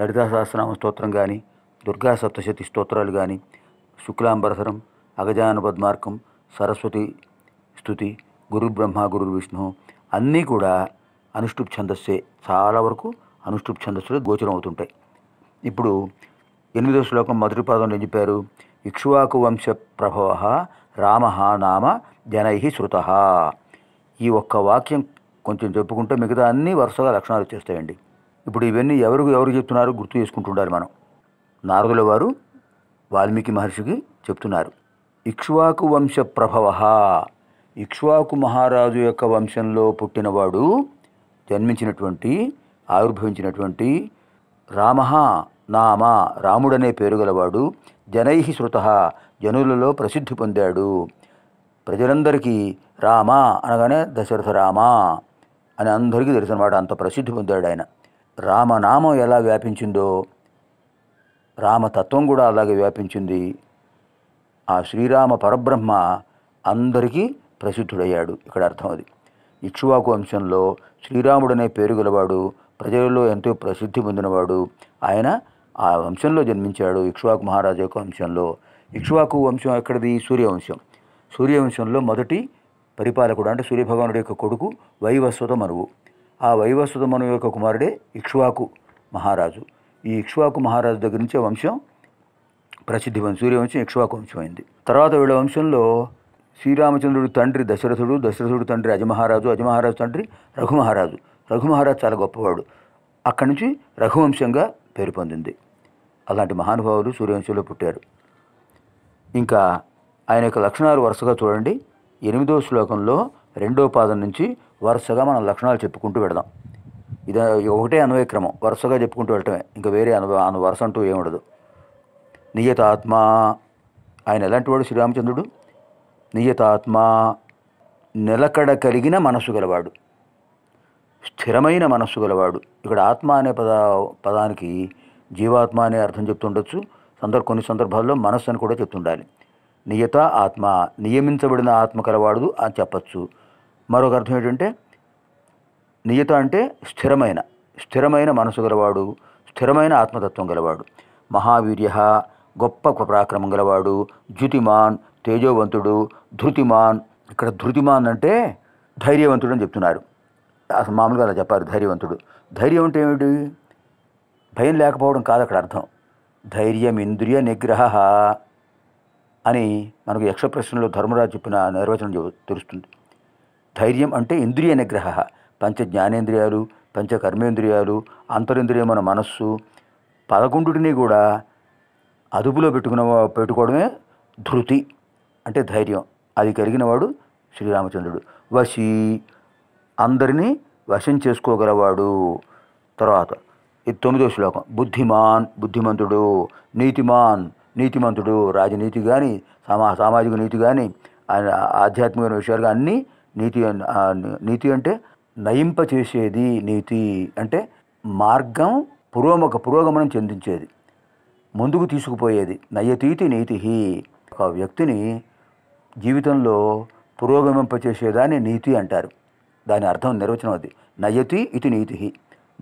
Speaker 1: లలితా సహస్రనామ స్తోత్రం కానీ దుర్గా సప్తశతి స్తోత్రాలు కానీ శుక్లాంబరసరం అగజాన పద్మార్కం సరస్వతి స్థుతి గురు బ్రహ్మ గురు విష్ణు అన్నీ కూడా అనుష్ఠుప్ ఛందస్సే చాలా వరకు అనుష్ఠుప్ ఛందస్సులు గోచరం అవుతుంటాయి ఇప్పుడు ఎనిమిదో శ్లోకం మొదటి ఏం చెప్పారు ఇక్ష్వాకు వంశ ప్రభవ రామ నామ జనై శృత ఈ ఒక్క వాక్యం కొంచెం చెప్పుకుంటే మిగతా అన్ని వరుసగా లక్షణాలు వచ్చేస్తాయండి ఇప్పుడు ఇవన్నీ ఎవరు ఎవరు చెప్తున్నారు గుర్తు చేసుకుంటుండాలి మనం నారదుల వారు వాల్మీకి మహర్షికి చెప్తున్నారు ఇక్ష్వాకు వంశ ప్రభవ ఇక్ష్వాకు మహారాజు యొక్క వంశంలో పుట్టినవాడు జన్మించినటువంటి ఆవిర్భవించినటువంటి రామ నామ రాముడనే పేరు గలవాడు జనై శృత జనులలో ప్రసిద్ధి పొందాడు ప్రజలందరికీ రామ అనగానే దశరథ రామ అని అందరికీ తెలుసు అనమాట అంత ప్రసిద్ధి పొందాడు ఆయన రామనామం ఎలా వ్యాపించిందో రామతత్వం కూడా అలాగే వ్యాపించింది ఆ శ్రీరామ పరబ్రహ్మ అందరికీ ప్రసిద్ధుడయ్యాడు ఇక్కడ అర్థం అది ఇక్ష్వాకు వంశంలో శ్రీరాముడనే పేరు గలవాడు ప్రజలలో ఎంతో ప్రసిద్ధి పొందినవాడు ఆయన ఆ వంశంలో జన్మించాడు ఇక్ష్వాకు మహారాజు యొక్క వంశంలో ఇక్ష్వాకు వంశం ఎక్కడిది సూర్యవంశం సూర్యవంశంలో మొదటి పరిపాలకుడు అంటే సూర్యభగవానుడి యొక్క కొడుకు వైవస్వత మనువు ఆ వైవస్వత మనువు యొక్క కుమారుడే ఇక్ష్వాకు మహారాజు ఈ ఇక్ష్వాకు మహారాజు దగ్గర నుంచే వంశం ప్రసిద్ధి సూర్యవంశం ఇక్ష్వాకు వంశం అయింది తర్వాత వీళ్ళ వంశంలో శ్రీరామచంద్రుడి తండ్రి దశరథుడు దశరథుడు తండ్రి అజమహారాజు అజమహారాజు తండ్రి రఘుమహారాజు రఘుమహారాజు చాలా గొప్పవాడు అక్కడి నుంచి రఘువంశంగా పేరు పొందింది అలాంటి మహానుభావులు సూర్యవంశంలో పుట్టారు ఇంకా ఆయన యొక్క లక్షణాలు వరుసగా చూడండి ఎనిమిదో శ్లోకంలో రెండో పాదం నుంచి వరుసగా మనం లక్షణాలు చెప్పుకుంటూ పెడదాం ఇది ఒకటే క్రమం వరుసగా చెప్పుకుంటూ వెళ్ళటమే ఇంకా వేరే అను వరుస అంటూ ఏముండదు నియతాత్మ ఆయన ఎలాంటి వాడు శ్రీరామచంద్రుడు నియతాత్మ నిలకడ కలిగిన మనస్సు గలవాడు స్థిరమైన మనస్సు గలవాడు ఇక్కడ ఆత్మ అనే పద పదానికి జీవాత్మ అనే అర్థం చెప్తుండొచ్చు సందర్భ కొన్ని సందర్భాల్లో మనస్సు అని కూడా చెప్తుండాలి నియత ఆత్మ నియమించబడిన ఆత్మ కలవాడు అని చెప్పచ్చు మరొక అర్థం ఏంటంటే నియత అంటే స్థిరమైన స్థిరమైన మనసు గలవాడు స్థిరమైన ఆత్మతత్వం గలవాడు మహావీర్య గొప్ప పరాక్రమం గలవాడు జ్యుతిమాన్ తేజోవంతుడు ధృతిమాన్ ఇక్కడ ధృతిమాన్ అంటే ధైర్యవంతుడు అని చెప్తున్నారు అసలు మామూలుగా అలా చెప్పారు ధైర్యవంతుడు ధైర్యం అంటే ఏమిటి భయం లేకపోవడం కాదు అక్కడ అర్థం ధైర్యం ఇంద్రియ నిగ్రహ అని మనకు యక్ష ప్రశ్నలో ధర్మరాజు చెప్పిన నిర్వచనం తెలుస్తుంది ధైర్యం అంటే ఇంద్రియ నిగ్రహ పంచ జ్ఞానేంద్రియాలు పంచ కర్మేంద్రియాలు అంతరింద్రియమైన మనస్సు పదకొండుటిని కూడా అదుపులో పెట్టుకున్న పెట్టుకోవడమే ధృతి అంటే ధైర్యం అది కలిగినవాడు శ్రీరామచంద్రుడు వశీ అందరినీ వశం చేసుకోగలవాడు తర్వాత ఇది తొమ్మిదో శ్లోకం బుద్ధిమాన్ బుద్ధిమంతుడు నీతిమాన్ నీతిమంతుడు రాజనీతి కానీ సమా సామాజిక నీతి కానీ ఆధ్యాత్మిక విషయాలు కానీ అన్నీ నీతి నీతి అంటే నయింపచేసేది నీతి అంటే మార్గం పురోగమక పురోగమనం చెందించేది ముందుకు తీసుకుపోయేది నయతీతి నీతి ఒక వ్యక్తిని జీవితంలో పురోగమింపచేసేదాన్ని నీతి అంటారు దాని అర్థం నిర్వచనం అది నయతి ఇది నీతి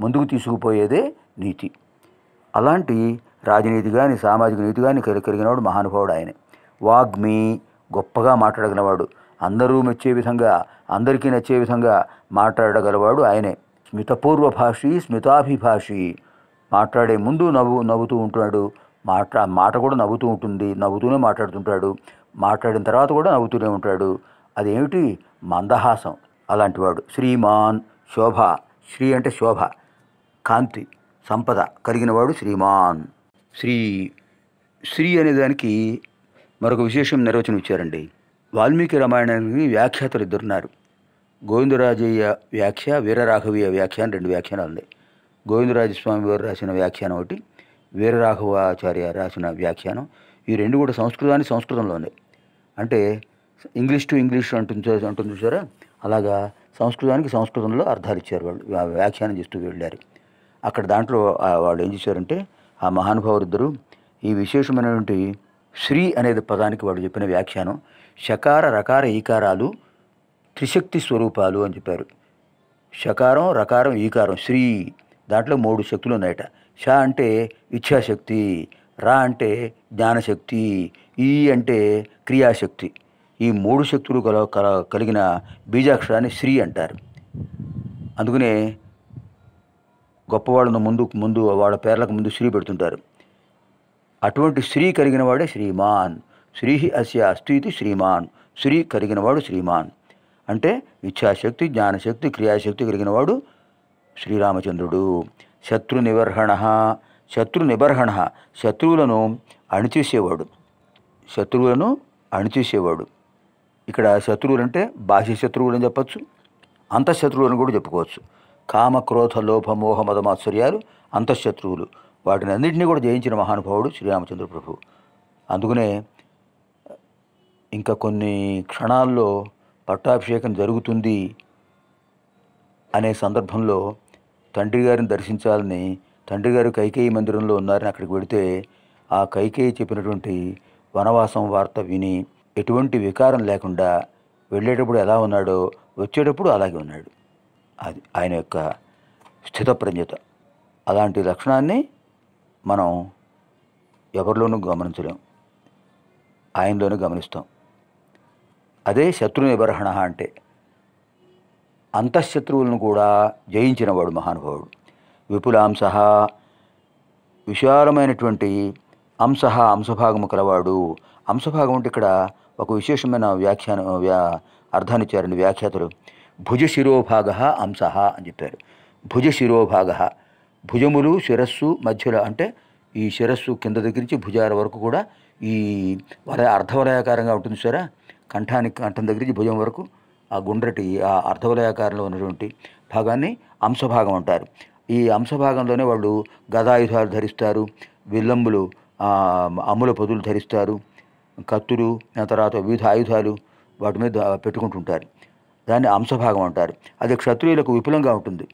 Speaker 1: ముందుకు తీసుకుపోయేదే నీతి అలాంటి రాజనీతి కానీ సామాజిక నీతి కానీ కలిగినవాడు మహానుభావుడు ఆయన వాగ్మి గొప్పగా మాట్లాడగినవాడు అందరూ మెచ్చే విధంగా అందరికీ నచ్చే విధంగా మాట్లాడగలవాడు ఆయనే స్మితపూర్వ భాషి స్మితాభిభాషి మాట్లాడే ముందు నవ్వు నవ్వుతూ ఉంటున్నాడు మాట మాట కూడా నవ్వుతూ ఉంటుంది నవ్వుతూనే మాట్లాడుతుంటాడు మాట్లాడిన తర్వాత కూడా నవ్వుతూనే ఉంటాడు అదేమిటి మందహాసం అలాంటివాడు శ్రీమాన్ శోభ శ్రీ అంటే శోభ కాంతి సంపద కలిగినవాడు శ్రీమాన్ శ్రీ శ్రీ అనే దానికి మరొక విశేషం నిర్వచనం ఇచ్చారండి వాల్మీకి రామాయణానికి వ్యాఖ్యాతలు ఇద్దరున్నారు గోవిందరాజయ్య వ్యాఖ్య వీరరాఘవీయ వ్యాఖ్య అని రెండు వ్యాఖ్యానాలు ఉన్నాయి గోవిందరాజ స్వామి వారు రాసిన వ్యాఖ్యానం ఒకటి వీరరాఘవాచార్య రాసిన వ్యాఖ్యానం ఈ రెండు కూడా సంస్కృతాన్ని సంస్కృతంలో ఉన్నాయి అంటే ఇంగ్లీష్ టు ఇంగ్లీష్ అంటుంది అంటుంది చూసారా అలాగా సంస్కృతానికి సంస్కృతంలో అర్థాలు ఇచ్చారు వాళ్ళు వ్యాఖ్యానం చేస్తూ వెళ్ళారు అక్కడ దాంట్లో వాళ్ళు ఏం చేశారంటే ఆ మహానుభావులు ఇద్దరు ఈ విశేషమైనటువంటి శ్రీ అనేది పదానికి వాడు చెప్పిన వ్యాఖ్యానం షకార రకార ఈకారాలు త్రిశక్తి స్వరూపాలు అని చెప్పారు షకారం రకారం ఈకారం శ్రీ దాంట్లో మూడు శక్తులు ఉన్నాయట ష అంటే ఇచ్ఛాశక్తి రా అంటే జ్ఞానశక్తి ఈ అంటే క్రియాశక్తి ఈ మూడు శక్తులు కల కలిగిన బీజాక్షరాన్ని శ్రీ అంటారు అందుకనే గొప్పవాళ్ళను ముందు ముందు వాళ్ళ పేర్లకు ముందు శ్రీ పెడుతుంటారు అటువంటి శ్రీ కలిగిన వాడే శ్రీమాన్ శ్రీ అస్య అస్తితి శ్రీమాన్ శ్రీ కలిగినవాడు శ్రీమాన్ అంటే ఇచ్ఛాశక్తి జ్ఞానశక్తి క్రియాశక్తి కలిగినవాడు శ్రీరామచంద్రుడు శత్రు నివర్హణ శత్రు నిబర్హణ శత్రువులను అణిచేసేవాడు శత్రువులను అణిచేసేవాడు ఇక్కడ శత్రువులు అంటే బాహ్య శత్రువులు అని చెప్పచ్చు అంతఃశత్రువులను కూడా చెప్పుకోవచ్చు కామ క్రోధ లోభ మోహ మదమాత్సర్యాలు అంతఃశత్రువులు వాటిని అన్నింటినీ కూడా జయించిన మహానుభావుడు శ్రీరామచంద్ర ప్రభు అందుకనే ఇంకా కొన్ని క్షణాల్లో పట్టాభిషేకం జరుగుతుంది అనే సందర్భంలో తండ్రి గారిని దర్శించాలని తండ్రి గారు కైకేయి మందిరంలో ఉన్నారని అక్కడికి వెడితే ఆ కైకేయి చెప్పినటువంటి వనవాసం వార్త విని ఎటువంటి వికారం లేకుండా వెళ్ళేటప్పుడు ఎలా ఉన్నాడో వచ్చేటప్పుడు అలాగే ఉన్నాడు అది ఆయన యొక్క స్థితప్రజ్ఞత అలాంటి లక్షణాన్ని మనం ఎవరిలోనూ గమనించలేం ఆయనలోనూ గమనిస్తాం అదే శత్రు నిబర్హణ అంటే అంతఃశత్రువులను కూడా జయించినవాడు మహానుభావుడు విపులాంశ విశాలమైనటువంటి అంశ అంశభాగము కలవాడు అంశభాగం అంటే ఇక్కడ ఒక విశేషమైన వ్యాఖ్యానం వ్యా అర్థాన్ని ఇచ్చారండి వ్యాఖ్యాతలు భుజశిరోభాగ అంశ అని చెప్పారు భుజశిరోభాగ భుజములు శిరస్సు మధ్యలో అంటే ఈ శిరస్సు కింద దగ్గర నుంచి భుజాల వరకు కూడా ఈ వలయ అర్ధవలయాకారంగా ఉంటుంది సరే కంఠానికి కంఠం దగ్గర నుంచి భుజం వరకు ఆ గుండ్రటి ఆ అర్ధవలయాకారంలో ఉన్నటువంటి భాగాన్ని అంశభాగం అంటారు ఈ అంశభాగంలోనే వాళ్ళు గదాయుధాలు ధరిస్తారు విల్లంబులు అమ్ముల పొదులు ధరిస్తారు కత్తులు తర్వాత వివిధ ఆయుధాలు వాటి మీద పెట్టుకుంటుంటారు దాన్ని అంశభాగం అంటారు అది క్షత్రియులకు విపులంగా ఉంటుంది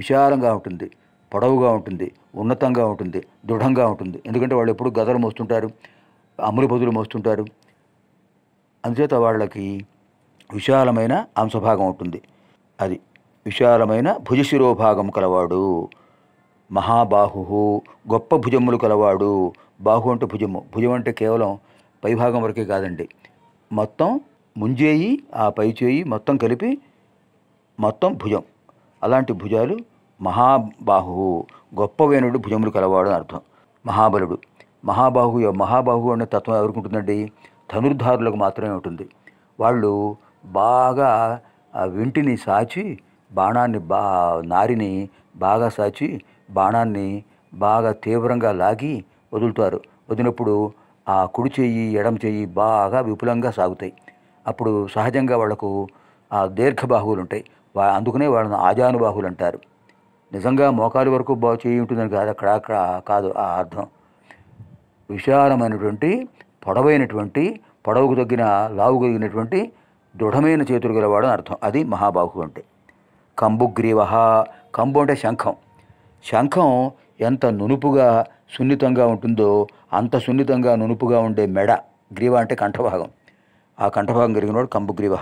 Speaker 1: విశాలంగా ఉంటుంది పొడవుగా ఉంటుంది ఉన్నతంగా ఉంటుంది దృఢంగా ఉంటుంది ఎందుకంటే వాళ్ళు ఎప్పుడు గదలు మోస్తుంటారు అమలు బదులు మోస్తుంటారు అందుచేత వాళ్ళకి విశాలమైన అంశభాగం ఉంటుంది అది విశాలమైన భుజశిరోభాగం కలవాడు మహాబాహు గొప్ప భుజములు కలవాడు బాహు అంటే భుజము భుజం అంటే కేవలం పైభాగం వరకే కాదండి మొత్తం ముంజేయి ఆ పై చేయి మొత్తం కలిపి మొత్తం భుజం అలాంటి భుజాలు మహాబాహు వేణుడు భుజములు కలవాడు అని అర్థం మహాబలుడు మహాబాహు మహాబాహు అనే తత్వం ఎవరికి ఉంటుందండి ధనుర్ధారులకు మాత్రమే ఉంటుంది వాళ్ళు బాగా వింటిని సాచి బాణాన్ని బా నారిని బాగా సాచి బాణాన్ని బాగా తీవ్రంగా లాగి వదులుతారు వదిలినప్పుడు ఆ కుడి చెయ్యి ఎడమ చెయ్యి బాగా విపులంగా సాగుతాయి అప్పుడు సహజంగా వాళ్లకు దీర్ఘబాహువులు ఉంటాయి అందుకనే వాళ్ళని ఆజానుబాహువులు అంటారు నిజంగా మోకాలి వరకు బాగు చేయి ఉంటుందని కాదు అక్కడ కాదు ఆ అర్థం విశాలమైనటువంటి పొడవైనటువంటి పొడవుకు తగ్గిన లావు కలిగినటువంటి దృఢమైన చేతులు గలవాడు అర్థం అది మహాబాహు అంటే కంబుగ్రీవ కంబు అంటే శంఖం శంఖం ఎంత నునుపుగా సున్నితంగా ఉంటుందో అంత సున్నితంగా నునుపుగా ఉండే మెడ గ్రీవ అంటే కంఠభాగం ఆ కంఠభాగం కలిగినవాడు కంబుగ్రీవ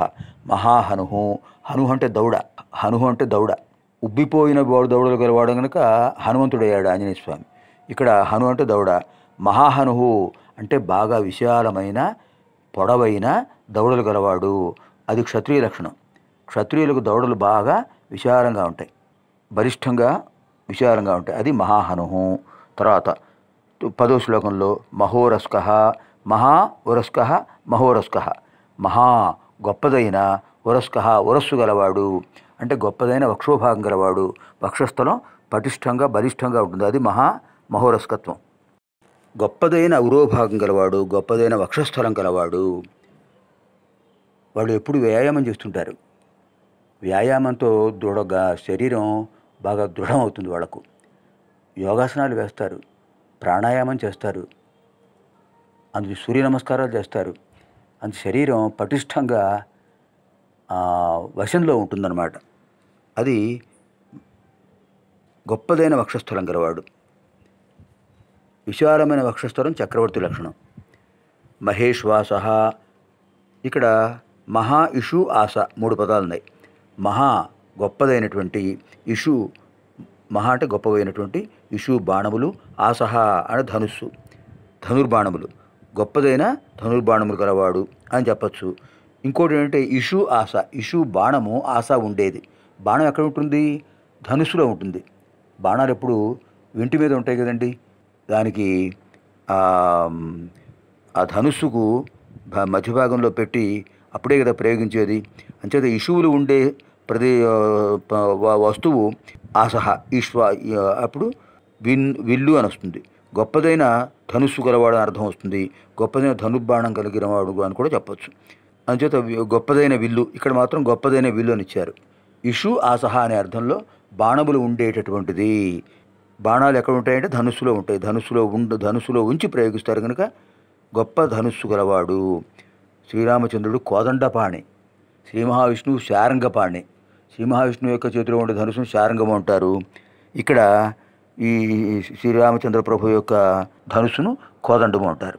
Speaker 1: మహాహనుహు హనుహు అంటే దౌడ హనుహు అంటే దౌడ ఉబ్బిపోయిన దౌడలు గలవాడు కనుక హనుమంతుడయ్యాడు ఆంజనేయ స్వామి ఇక్కడ హను అంటే దౌడ మహాహనుహు అంటే బాగా విశాలమైన పొడవైన దౌడలు గలవాడు అది క్షత్రియ లక్షణం క్షత్రియులకు దౌడలు బాగా విశాలంగా ఉంటాయి బలిష్టంగా విశాలంగా ఉంటాయి అది మహాహనుహు తర్వాత పదో శ్లోకంలో మహోరస్క మహా ఉరస్క మహోరస్క మహా గొప్పదైన ఉరస్క ఉరస్సు గలవాడు అంటే గొప్పదైన వక్షోభాగం గలవాడు వక్షస్థలం పటిష్టంగా బలిష్టంగా ఉంటుంది అది మహా మహోరస్కత్వం గొప్పదైన ఉరోభాగం గలవాడు గొప్పదైన వక్షస్థలం గలవాడు వాళ్ళు ఎప్పుడు వ్యాయామం చేస్తుంటారు వ్యాయామంతో దృఢగా శరీరం బాగా దృఢం అవుతుంది వాళ్లకు యోగాసనాలు వేస్తారు ప్రాణాయామం చేస్తారు అందు సూర్య నమస్కారాలు చేస్తారు అందు శరీరం పటిష్టంగా వశంలో ఉంటుందన్నమాట అది గొప్పదైన వక్షస్థలం గలవాడు విశాలమైన వక్షస్థలం చక్రవర్తి లక్షణం మహేశ్వాస ఇక్కడ మహా ఇషు ఆశ మూడు పదాలు ఉన్నాయి మహా గొప్పదైనటువంటి ఇషు మహా అంటే గొప్పవైనటువంటి ఇషు బాణములు ఆసహ అనే ధనుస్సు ధనుర్బాణములు గొప్పదైన ధనుర్బాణములు గలవాడు అని చెప్పచ్చు ఇంకోటి ఏంటంటే ఇషు ఆశ ఇషు బాణము ఆశ ఉండేది బాణం ఎక్కడ ఉంటుంది ధనుసులో ఉంటుంది బాణాలు ఎప్పుడు వింటి మీద ఉంటాయి కదండి దానికి ఆ ధనుస్సుకు మధ్య భాగంలో పెట్టి అప్పుడే కదా ప్రయోగించేది అంచేత ఇషువులు ఉండే ప్రతి వస్తువు ఆసహ ఈశ్వ అప్పుడు విన్ విల్లు అని వస్తుంది గొప్పదైన ధనుసు గలవాడు అని అర్థం వస్తుంది గొప్పదైన ధనుర్బాణం కలిగిన వాడు అని కూడా చెప్పచ్చు అంచేత గొప్పదైన విల్లు ఇక్కడ మాత్రం గొప్పదైన విల్లు అని ఇచ్చారు ఇషు ఆసహ అనే అర్థంలో బాణములు ఉండేటటువంటిది బాణాలు ఎక్కడ ఉంటాయంటే ధనుస్సులో ఉంటాయి ధనుస్సులో ఉండు ధనుస్సులో ఉంచి ప్రయోగిస్తారు కనుక గొప్ప ధనుస్సు గలవాడు శ్రీరామచంద్రుడు కోదండపాణి శ్రీ మహావిష్ణువు శారంగపాణి శ్రీ మహావిష్ణువు యొక్క చేతిలో ఉండే ధనుసును శారంగం అంటారు ఇక్కడ ఈ శ్రీరామచంద్ర ప్రభు యొక్క ధనుసును కోదండము అంటారు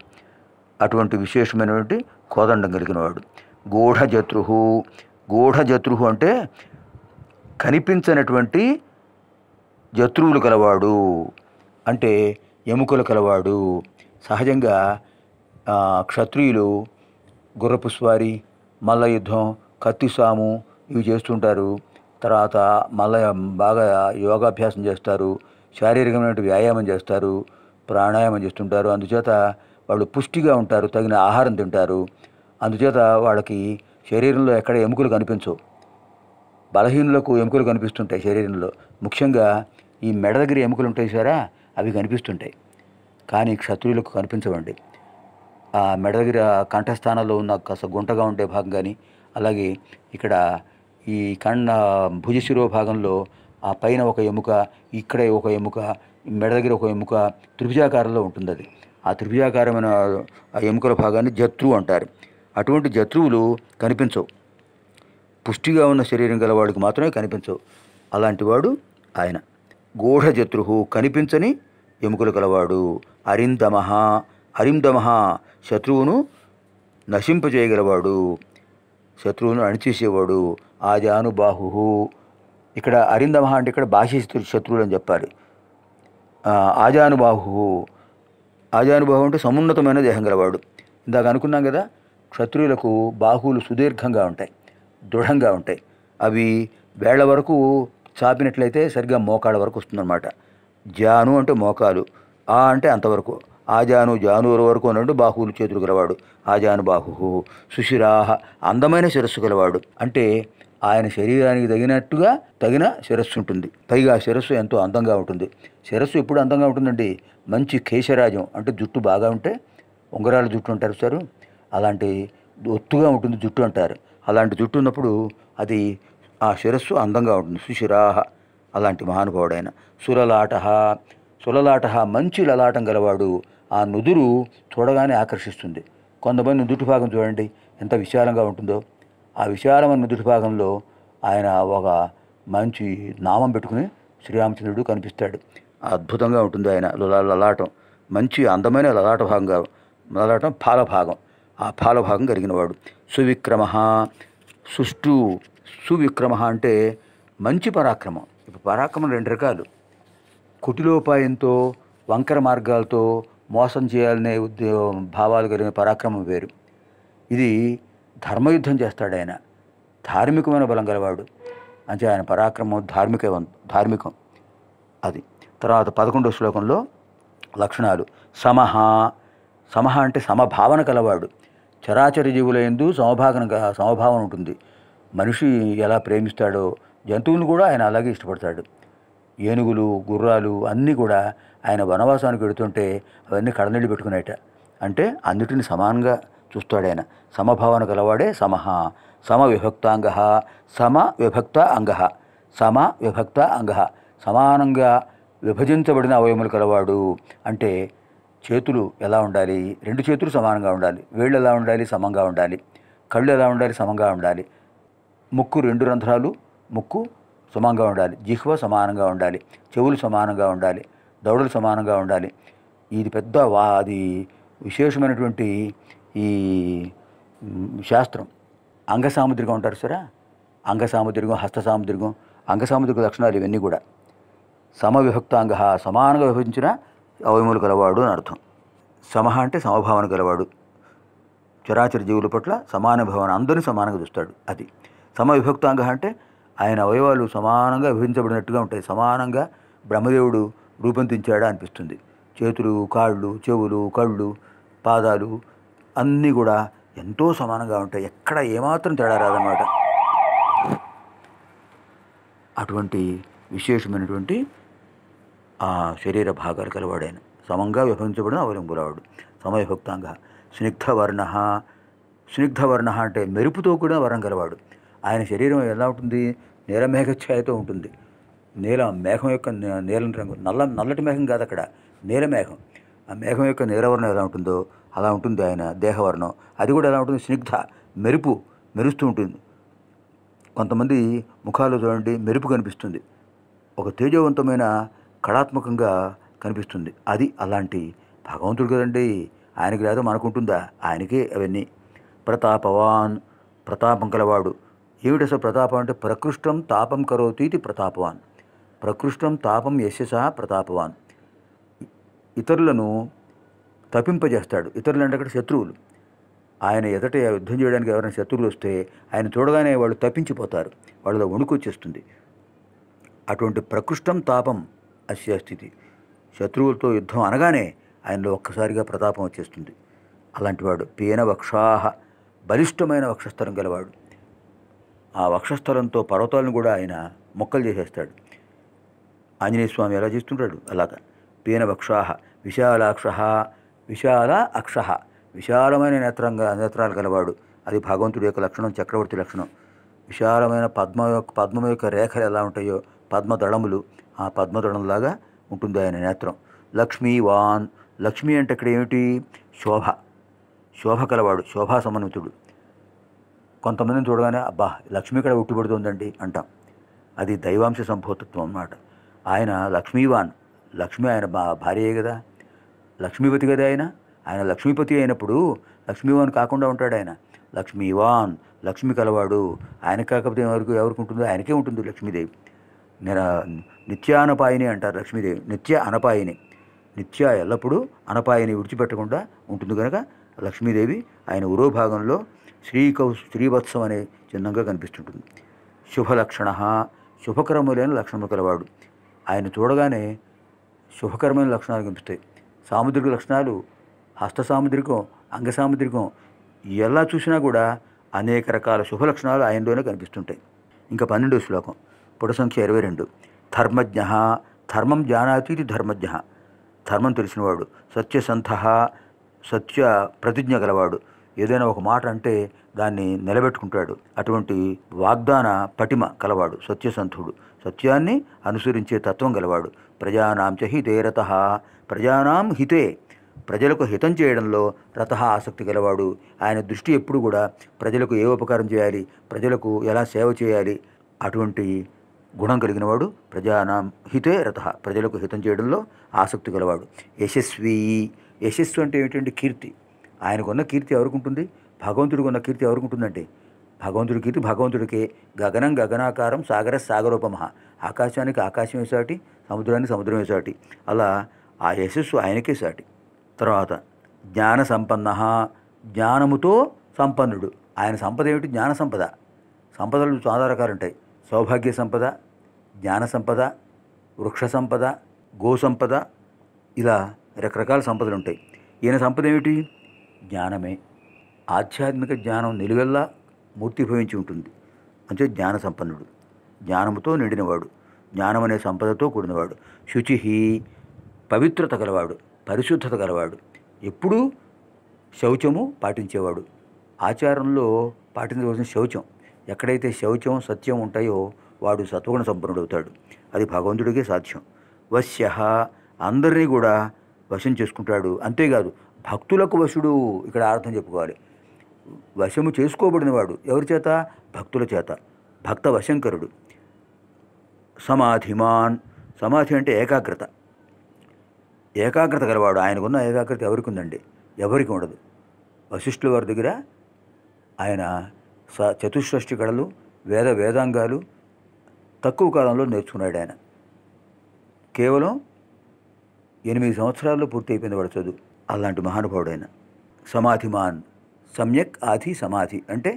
Speaker 1: అటువంటి విశేషమైనటువంటి కోదండం కలిగినవాడు గూఢజత్రుహు గూఢజత్రుహు అంటే కనిపించనటువంటి జత్రువులు కలవాడు అంటే ఎముకలు కలవాడు సహజంగా క్షత్రియులు గుర్రపు స్వారీ మల్ల యుద్ధం కత్తిసాము ఇవి చేస్తుంటారు తర్వాత మల్ల బాగా యోగాభ్యాసం చేస్తారు శారీరకమైన వ్యాయామం చేస్తారు ప్రాణాయామం చేస్తుంటారు అందుచేత వాళ్ళు పుష్టిగా ఉంటారు తగిన ఆహారం తింటారు అందుచేత వాళ్ళకి శరీరంలో ఎక్కడ ఎముకలు కనిపించవు బలహీనులకు ఎముకలు కనిపిస్తుంటాయి శరీరంలో ముఖ్యంగా ఈ మెడ దగ్గర ఎముకలు ఉంటాయి సారా అవి కనిపిస్తుంటాయి కానీ క్షత్రియులకు కనిపించవండి ఆ మెడ దగ్గర కంఠస్థానంలో ఉన్న కాస్త గుంటగా ఉండే భాగం కానీ అలాగే ఇక్కడ ఈ కన్న భుజశిరో భాగంలో ఆ పైన ఒక ఎముక ఇక్కడ ఒక ఎముక మెడ దగ్గర ఒక ఎముక త్రిభుజాకారంలో ఉంటుంది అది ఆ త్రిభుజాకారమైన ఎముకల భాగాన్ని జత్రువు అంటారు అటువంటి జత్రువులు కనిపించవు పుష్టిగా ఉన్న శరీరం గలవాడికి మాత్రమే కనిపించవు అలాంటివాడు ఆయన గూఢజత్రుహు కనిపించని ఎముకలు గలవాడు అరిందమహ అరిందమహ శత్రువును నశింపజేయగలవాడు శత్రువును అణిచేసేవాడు ఆజానుబాహు ఇక్కడ అరిందమహ అంటే ఇక్కడ బాహ్య శత్రువులు అని చెప్పాలి ఆజానుబాహు ఆజానుబాహు అంటే సమున్నతమైన దేహం గలవాడు ఇందాక అనుకున్నాం కదా క్షత్రువులకు బాహువులు సుదీర్ఘంగా ఉంటాయి దృఢంగా ఉంటాయి అవి వేళ్ల వరకు చాపినట్లయితే సరిగ్గా మోకాళ్ళ వరకు వస్తుందన్నమాట జాను అంటే మోకాలు ఆ అంటే అంతవరకు ఆ జాను జానువుల వరకు అన్నట్టు బాహువులు చేతులు గలవాడు ఆ జాను బాహు సుశిరాహ అందమైన శిరస్సు గలవాడు అంటే ఆయన శరీరానికి తగినట్టుగా తగిన శిరస్సు ఉంటుంది పైగా ఆ శిరస్సు ఎంతో అందంగా ఉంటుంది శిరస్సు ఎప్పుడు అందంగా ఉంటుందండి మంచి కేశరాజం అంటే జుట్టు బాగా ఉంటే ఉంగరాల జుట్టు అంటారు సారు అలాంటి ఒత్తుగా ఉంటుంది జుట్టు అంటారు అలాంటి జుట్టు ఉన్నప్పుడు అది ఆ శిరస్సు అందంగా ఉంటుంది సుశిరాహ అలాంటి మహానుభావుడైన సులలాట సులలాట మంచి లలాటం గలవాడు ఆ నుదురు చూడగానే ఆకర్షిస్తుంది కొంతమంది నుదుటి భాగం చూడండి ఎంత విశాలంగా ఉంటుందో ఆ విశాలమైన నుదుటి భాగంలో ఆయన ఒక మంచి నామం పెట్టుకుని శ్రీరామచంద్రుడు కనిపిస్తాడు అద్భుతంగా ఉంటుంది ఆయన లలాటం మంచి అందమైన లలాట భాగంగా లలాటం పాల భాగం ఆ పాలభాగం కలిగినవాడు సువిక్రమ సుష్టు సువిక్రమ అంటే మంచి పరాక్రమం ఇప్పుడు పరాక్రమం రెండు రకాలు కుటిలోపాయంతో వంకర మార్గాలతో మోసం చేయాలనే ఉద్యో భావాలు కలిగిన పరాక్రమం వేరు ఇది ధర్మయుద్ధం చేస్తాడు ఆయన ధార్మికమైన బలం గలవాడు అంటే ఆయన పరాక్రమం ధార్మిక ధార్మికం అది తర్వాత పదకొండో శ్లోకంలో లక్షణాలు సమహ సమహ అంటే సమభావన కలవాడు చరాచర జీవుల ఎందు సమభాగన సమభావన ఉంటుంది మనిషి ఎలా ప్రేమిస్తాడో జంతువులను కూడా ఆయన అలాగే ఇష్టపడతాడు ఏనుగులు గుర్రాలు అన్నీ కూడా ఆయన వనవాసానికి వెడుతుంటే అవన్నీ కడనీళ్ళు పెట్టుకునేట అంటే అన్నిటిని సమానంగా చూస్తాడు ఆయన సమభావన గలవాడే సమహ సమ విభక్తాంగ సమ విభక్త అంగ సమ విభక్త అంగ సమానంగా విభజించబడిన అవయములు కలవాడు అంటే చేతులు ఎలా ఉండాలి రెండు చేతులు సమానంగా ఉండాలి వేళ్ళు ఎలా ఉండాలి సమంగా ఉండాలి కళ్ళు ఎలా ఉండాలి సమంగా ఉండాలి ముక్కు రెండు రంధ్రాలు ముక్కు సమంగా ఉండాలి జిహ్వ సమానంగా ఉండాలి చెవులు సమానంగా ఉండాలి దౌడలు సమానంగా ఉండాలి ఇది పెద్ద వా అది విశేషమైనటువంటి ఈ శాస్త్రం అంగ అంగసాముద్రికం అంటారు సరే అంగసాముద్రికం అంగ సాముద్రిక లక్షణాలు ఇవన్నీ కూడా అంగ సమానంగా విభజించిన అవయములు గలవాడు అని అర్థం సమ అంటే సమభావన గలవాడు చరాచర జీవుల పట్ల సమాన భావన అందరినీ సమానంగా చూస్తాడు అది సమ విభక్తాంగ అంటే ఆయన అవయవాలు సమానంగా విభజించబడినట్టుగా ఉంటాయి సమానంగా బ్రహ్మదేవుడు రూపొందించాడా అనిపిస్తుంది చేతులు కాళ్ళు చెవులు కళ్ళు పాదాలు అన్నీ కూడా ఎంతో సమానంగా ఉంటాయి ఎక్కడ ఏమాత్రం తేడా రాదన్నమాట అటువంటి విశేషమైనటువంటి ఆ శరీర భాగాలు కలవాడైన సమంగా విభజించబడిన అవలంబురావుడు సమయభుక్తాంగ స్నిగ్ధవర్ణ స్నిగ్ధవర్ణ అంటే మెరుపుతో కూడా వరం గలవాడు ఆయన శరీరం ఎలా ఉంటుంది నీలమేఘ ఛాయతో ఉంటుంది నీల మేఘం యొక్క నీలం రంగు నల్ల నల్లటి మేఘం కాదు అక్కడ నీలమేఘం ఆ మేఘం యొక్క నీలవర్ణం ఎలా ఉంటుందో అలా ఉంటుంది ఆయన దేహవర్ణం అది కూడా ఎలా ఉంటుంది స్నిగ్ధ మెరుపు మెరుస్తూ ఉంటుంది కొంతమంది ముఖాలు చూడండి మెరుపు కనిపిస్తుంది ఒక తేజవంతమైన కళాత్మకంగా కనిపిస్తుంది అది అలాంటి భగవంతుడు కదండి ఆయనకి లేదో మనకుంటుందా ఆయనకే అవన్నీ ప్రతాపవాన్ ప్రతాపం కలవాడు ఏమిటి అసలు ప్రతాపం అంటే ప్రకృష్టం తాపం కరోతి ఇది ప్రతాపవాన్ ప్రకృష్టం తాపం యశ సహా ప్రతాపవాన్ ఇతరులను తప్పింపజేస్తాడు ఇతరులు అంటే అక్కడ శత్రువులు ఆయన ఎదట యుద్ధం చేయడానికి ఎవరైనా శత్రువులు వస్తే ఆయన చూడగానే వాళ్ళు తప్పించిపోతారు వాళ్ళలో వచ్చేస్తుంది అటువంటి ప్రకృష్టం తాపం అశ్యస్థితి శత్రువులతో యుద్ధం అనగానే ఆయనలో ఒక్కసారిగా ప్రతాపం వచ్చేస్తుంది అలాంటివాడు పీన వక్షాహ బలిష్టమైన వక్షస్థలం గలవాడు ఆ వక్షస్థలంతో పర్వతాలను కూడా ఆయన మొక్కలు చేసేస్తాడు ఆంజనేయ స్వామి ఎలా చేస్తుంటాడు అలాగా పీన వక్షాహ విశాలాక్ష విశాల అక్ష విశాలమైన నేత్రంగా నేత్రాలు గలవాడు అది భగవంతుడి యొక్క లక్షణం చక్రవర్తి లక్షణం విశాలమైన పద్మ యొక్క పద్మం యొక్క రేఖలు ఎలా ఉంటాయో పద్మదళములు ఆ పద్మదొడంలాగా ఉంటుంది ఆయన నేత్రం లక్ష్మీవాన్ లక్ష్మి అంటే ఇక్కడ ఏమిటి శోభ శోభ కలవాడు శోభా సమన్వితుడు కొంతమందిని చూడగానే అబ్బా లక్ష్మి ఇక్కడ ఉట్టిపడుతుందండి అంటాం అది దైవాంశ సంభూతత్వం అన్నమాట ఆయన లక్ష్మీవాన్ లక్ష్మి ఆయన భార్యయే కదా లక్ష్మీపతి కదా ఆయన ఆయన లక్ష్మీపతి అయినప్పుడు లక్ష్మీవాన్ కాకుండా ఉంటాడు ఆయన లక్ష్మీవాన్ లక్ష్మి కలవాడు ఆయన కాకపోతే ఎవరికి ఎవరికి ఉంటుందో ఆయనకే ఉంటుంది లక్ష్మీదేవి నేను నిత్యానపాయిని అంటారు లక్ష్మీదేవి నిత్య అనపాయిని నిత్య ఎల్లప్పుడూ అనపాయిని విడిచిపెట్టకుండా ఉంటుంది కనుక లక్ష్మీదేవి ఆయన ఉరోభాగంలో శ్రీకౌ శ్రీవత్సం అనే చిహ్నంగా కనిపిస్తుంటుంది శుభలక్షణ శుభకరములైన లక్షణము కలవాడు ఆయన చూడగానే శుభకరమైన లక్షణాలు కనిపిస్తాయి సాముద్రిక లక్షణాలు హస్త సాముద్రికం అంగ సాముద్రికం ఎలా చూసినా కూడా అనేక రకాల శుభలక్షణాలు ఆయనలోనే కనిపిస్తుంటాయి ఇంకా పన్నెండో శ్లోకం పుట సంఖ్య ఇరవై రెండు ధర్మజ్ఞ ధర్మం జానాతి ఇది ధర్మజ్ఞ ధర్మం తెలిసినవాడు సత్యసంత సత్య ప్రతిజ్ఞ గలవాడు ఏదైనా ఒక మాట అంటే దాన్ని నిలబెట్టుకుంటాడు అటువంటి వాగ్దాన పటిమ కలవాడు సత్యసంధుడు సత్యాన్ని అనుసరించే తత్వం గలవాడు ప్రజానాం చ హితే రత ప్రజానాం హితే ప్రజలకు హితం చేయడంలో రత ఆసక్తి గలవాడు ఆయన దృష్టి ఎప్పుడు కూడా ప్రజలకు ఏ ఉపకారం చేయాలి ప్రజలకు ఎలా సేవ చేయాలి అటువంటి గుణం కలిగినవాడు ప్రజానాం హితే రత ప్రజలకు హితం చేయడంలో ఆసక్తి గలవాడు యశస్వి యశస్సు అంటే ఏమిటంటే కీర్తి ఆయనకున్న కీర్తి ఉంటుంది భగవంతుడికి ఉన్న కీర్తి ఉంటుందంటే భగవంతుడి కీర్తి భగవంతుడికే గగనం గగనాకారం సాగర సాగరోపమ ఆకాశానికి ఆకాశమే సాటి సముద్రానికి సముద్రమే సాటి అలా ఆ యశస్సు ఆయనకే సాటి తర్వాత జ్ఞాన సంపన్న జ్ఞానముతో సంపన్నుడు ఆయన సంపద ఏమిటి జ్ఞాన సంపద సంపదలు చాలా రకాలు ఉంటాయి సౌభాగ్య సంపద జ్ఞాన సంపద వృక్ష సంపద గో సంపద ఇలా రకరకాల సంపదలు ఉంటాయి ఈయన సంపద ఏమిటి జ్ఞానమే ఆధ్యాత్మిక జ్ఞానం నిలువెల్లా మూర్తిభవించి ఉంటుంది అంటే జ్ఞాన సంపన్నుడు జ్ఞానముతో నిండినవాడు జ్ఞానం అనే సంపదతో కూడినవాడు శుచి పవిత్రత గలవాడు పరిశుద్ధత గలవాడు ఎప్పుడూ శౌచము పాటించేవాడు ఆచారంలో పాటించవలసిన శౌచం ఎక్కడైతే శౌచం సత్యం ఉంటాయో వాడు సత్వగుణ సంపన్నుడవుతాడు అది భగవంతుడికే సాధ్యం వశ్య అందరినీ కూడా వశం చేసుకుంటాడు అంతేకాదు భక్తులకు వశుడు ఇక్కడ అర్థం చెప్పుకోవాలి వశము చేసుకోబడినవాడు ఎవరి చేత భక్తుల చేత భక్త వశంకరుడు సమాధిమాన్ సమాధి అంటే ఏకాగ్రత ఏకాగ్రత గలవాడు ఆయనకున్న ఏకాగ్రత ఎవరికి ఉందండి ఎవరికి ఉండదు వశిష్ఠుల వారి దగ్గర ఆయన స చతుష్షష్టి కళలు వేద వేదాంగాలు తక్కువ కాలంలో నేర్చుకున్నాడు ఆయన కేవలం ఎనిమిది సంవత్సరాల్లో పూర్తి అయిపోయింది వాడు చదువు అలాంటి మహానుభావుడైన సమాధిమాన్ సమ్యక్ ఆధి సమాధి అంటే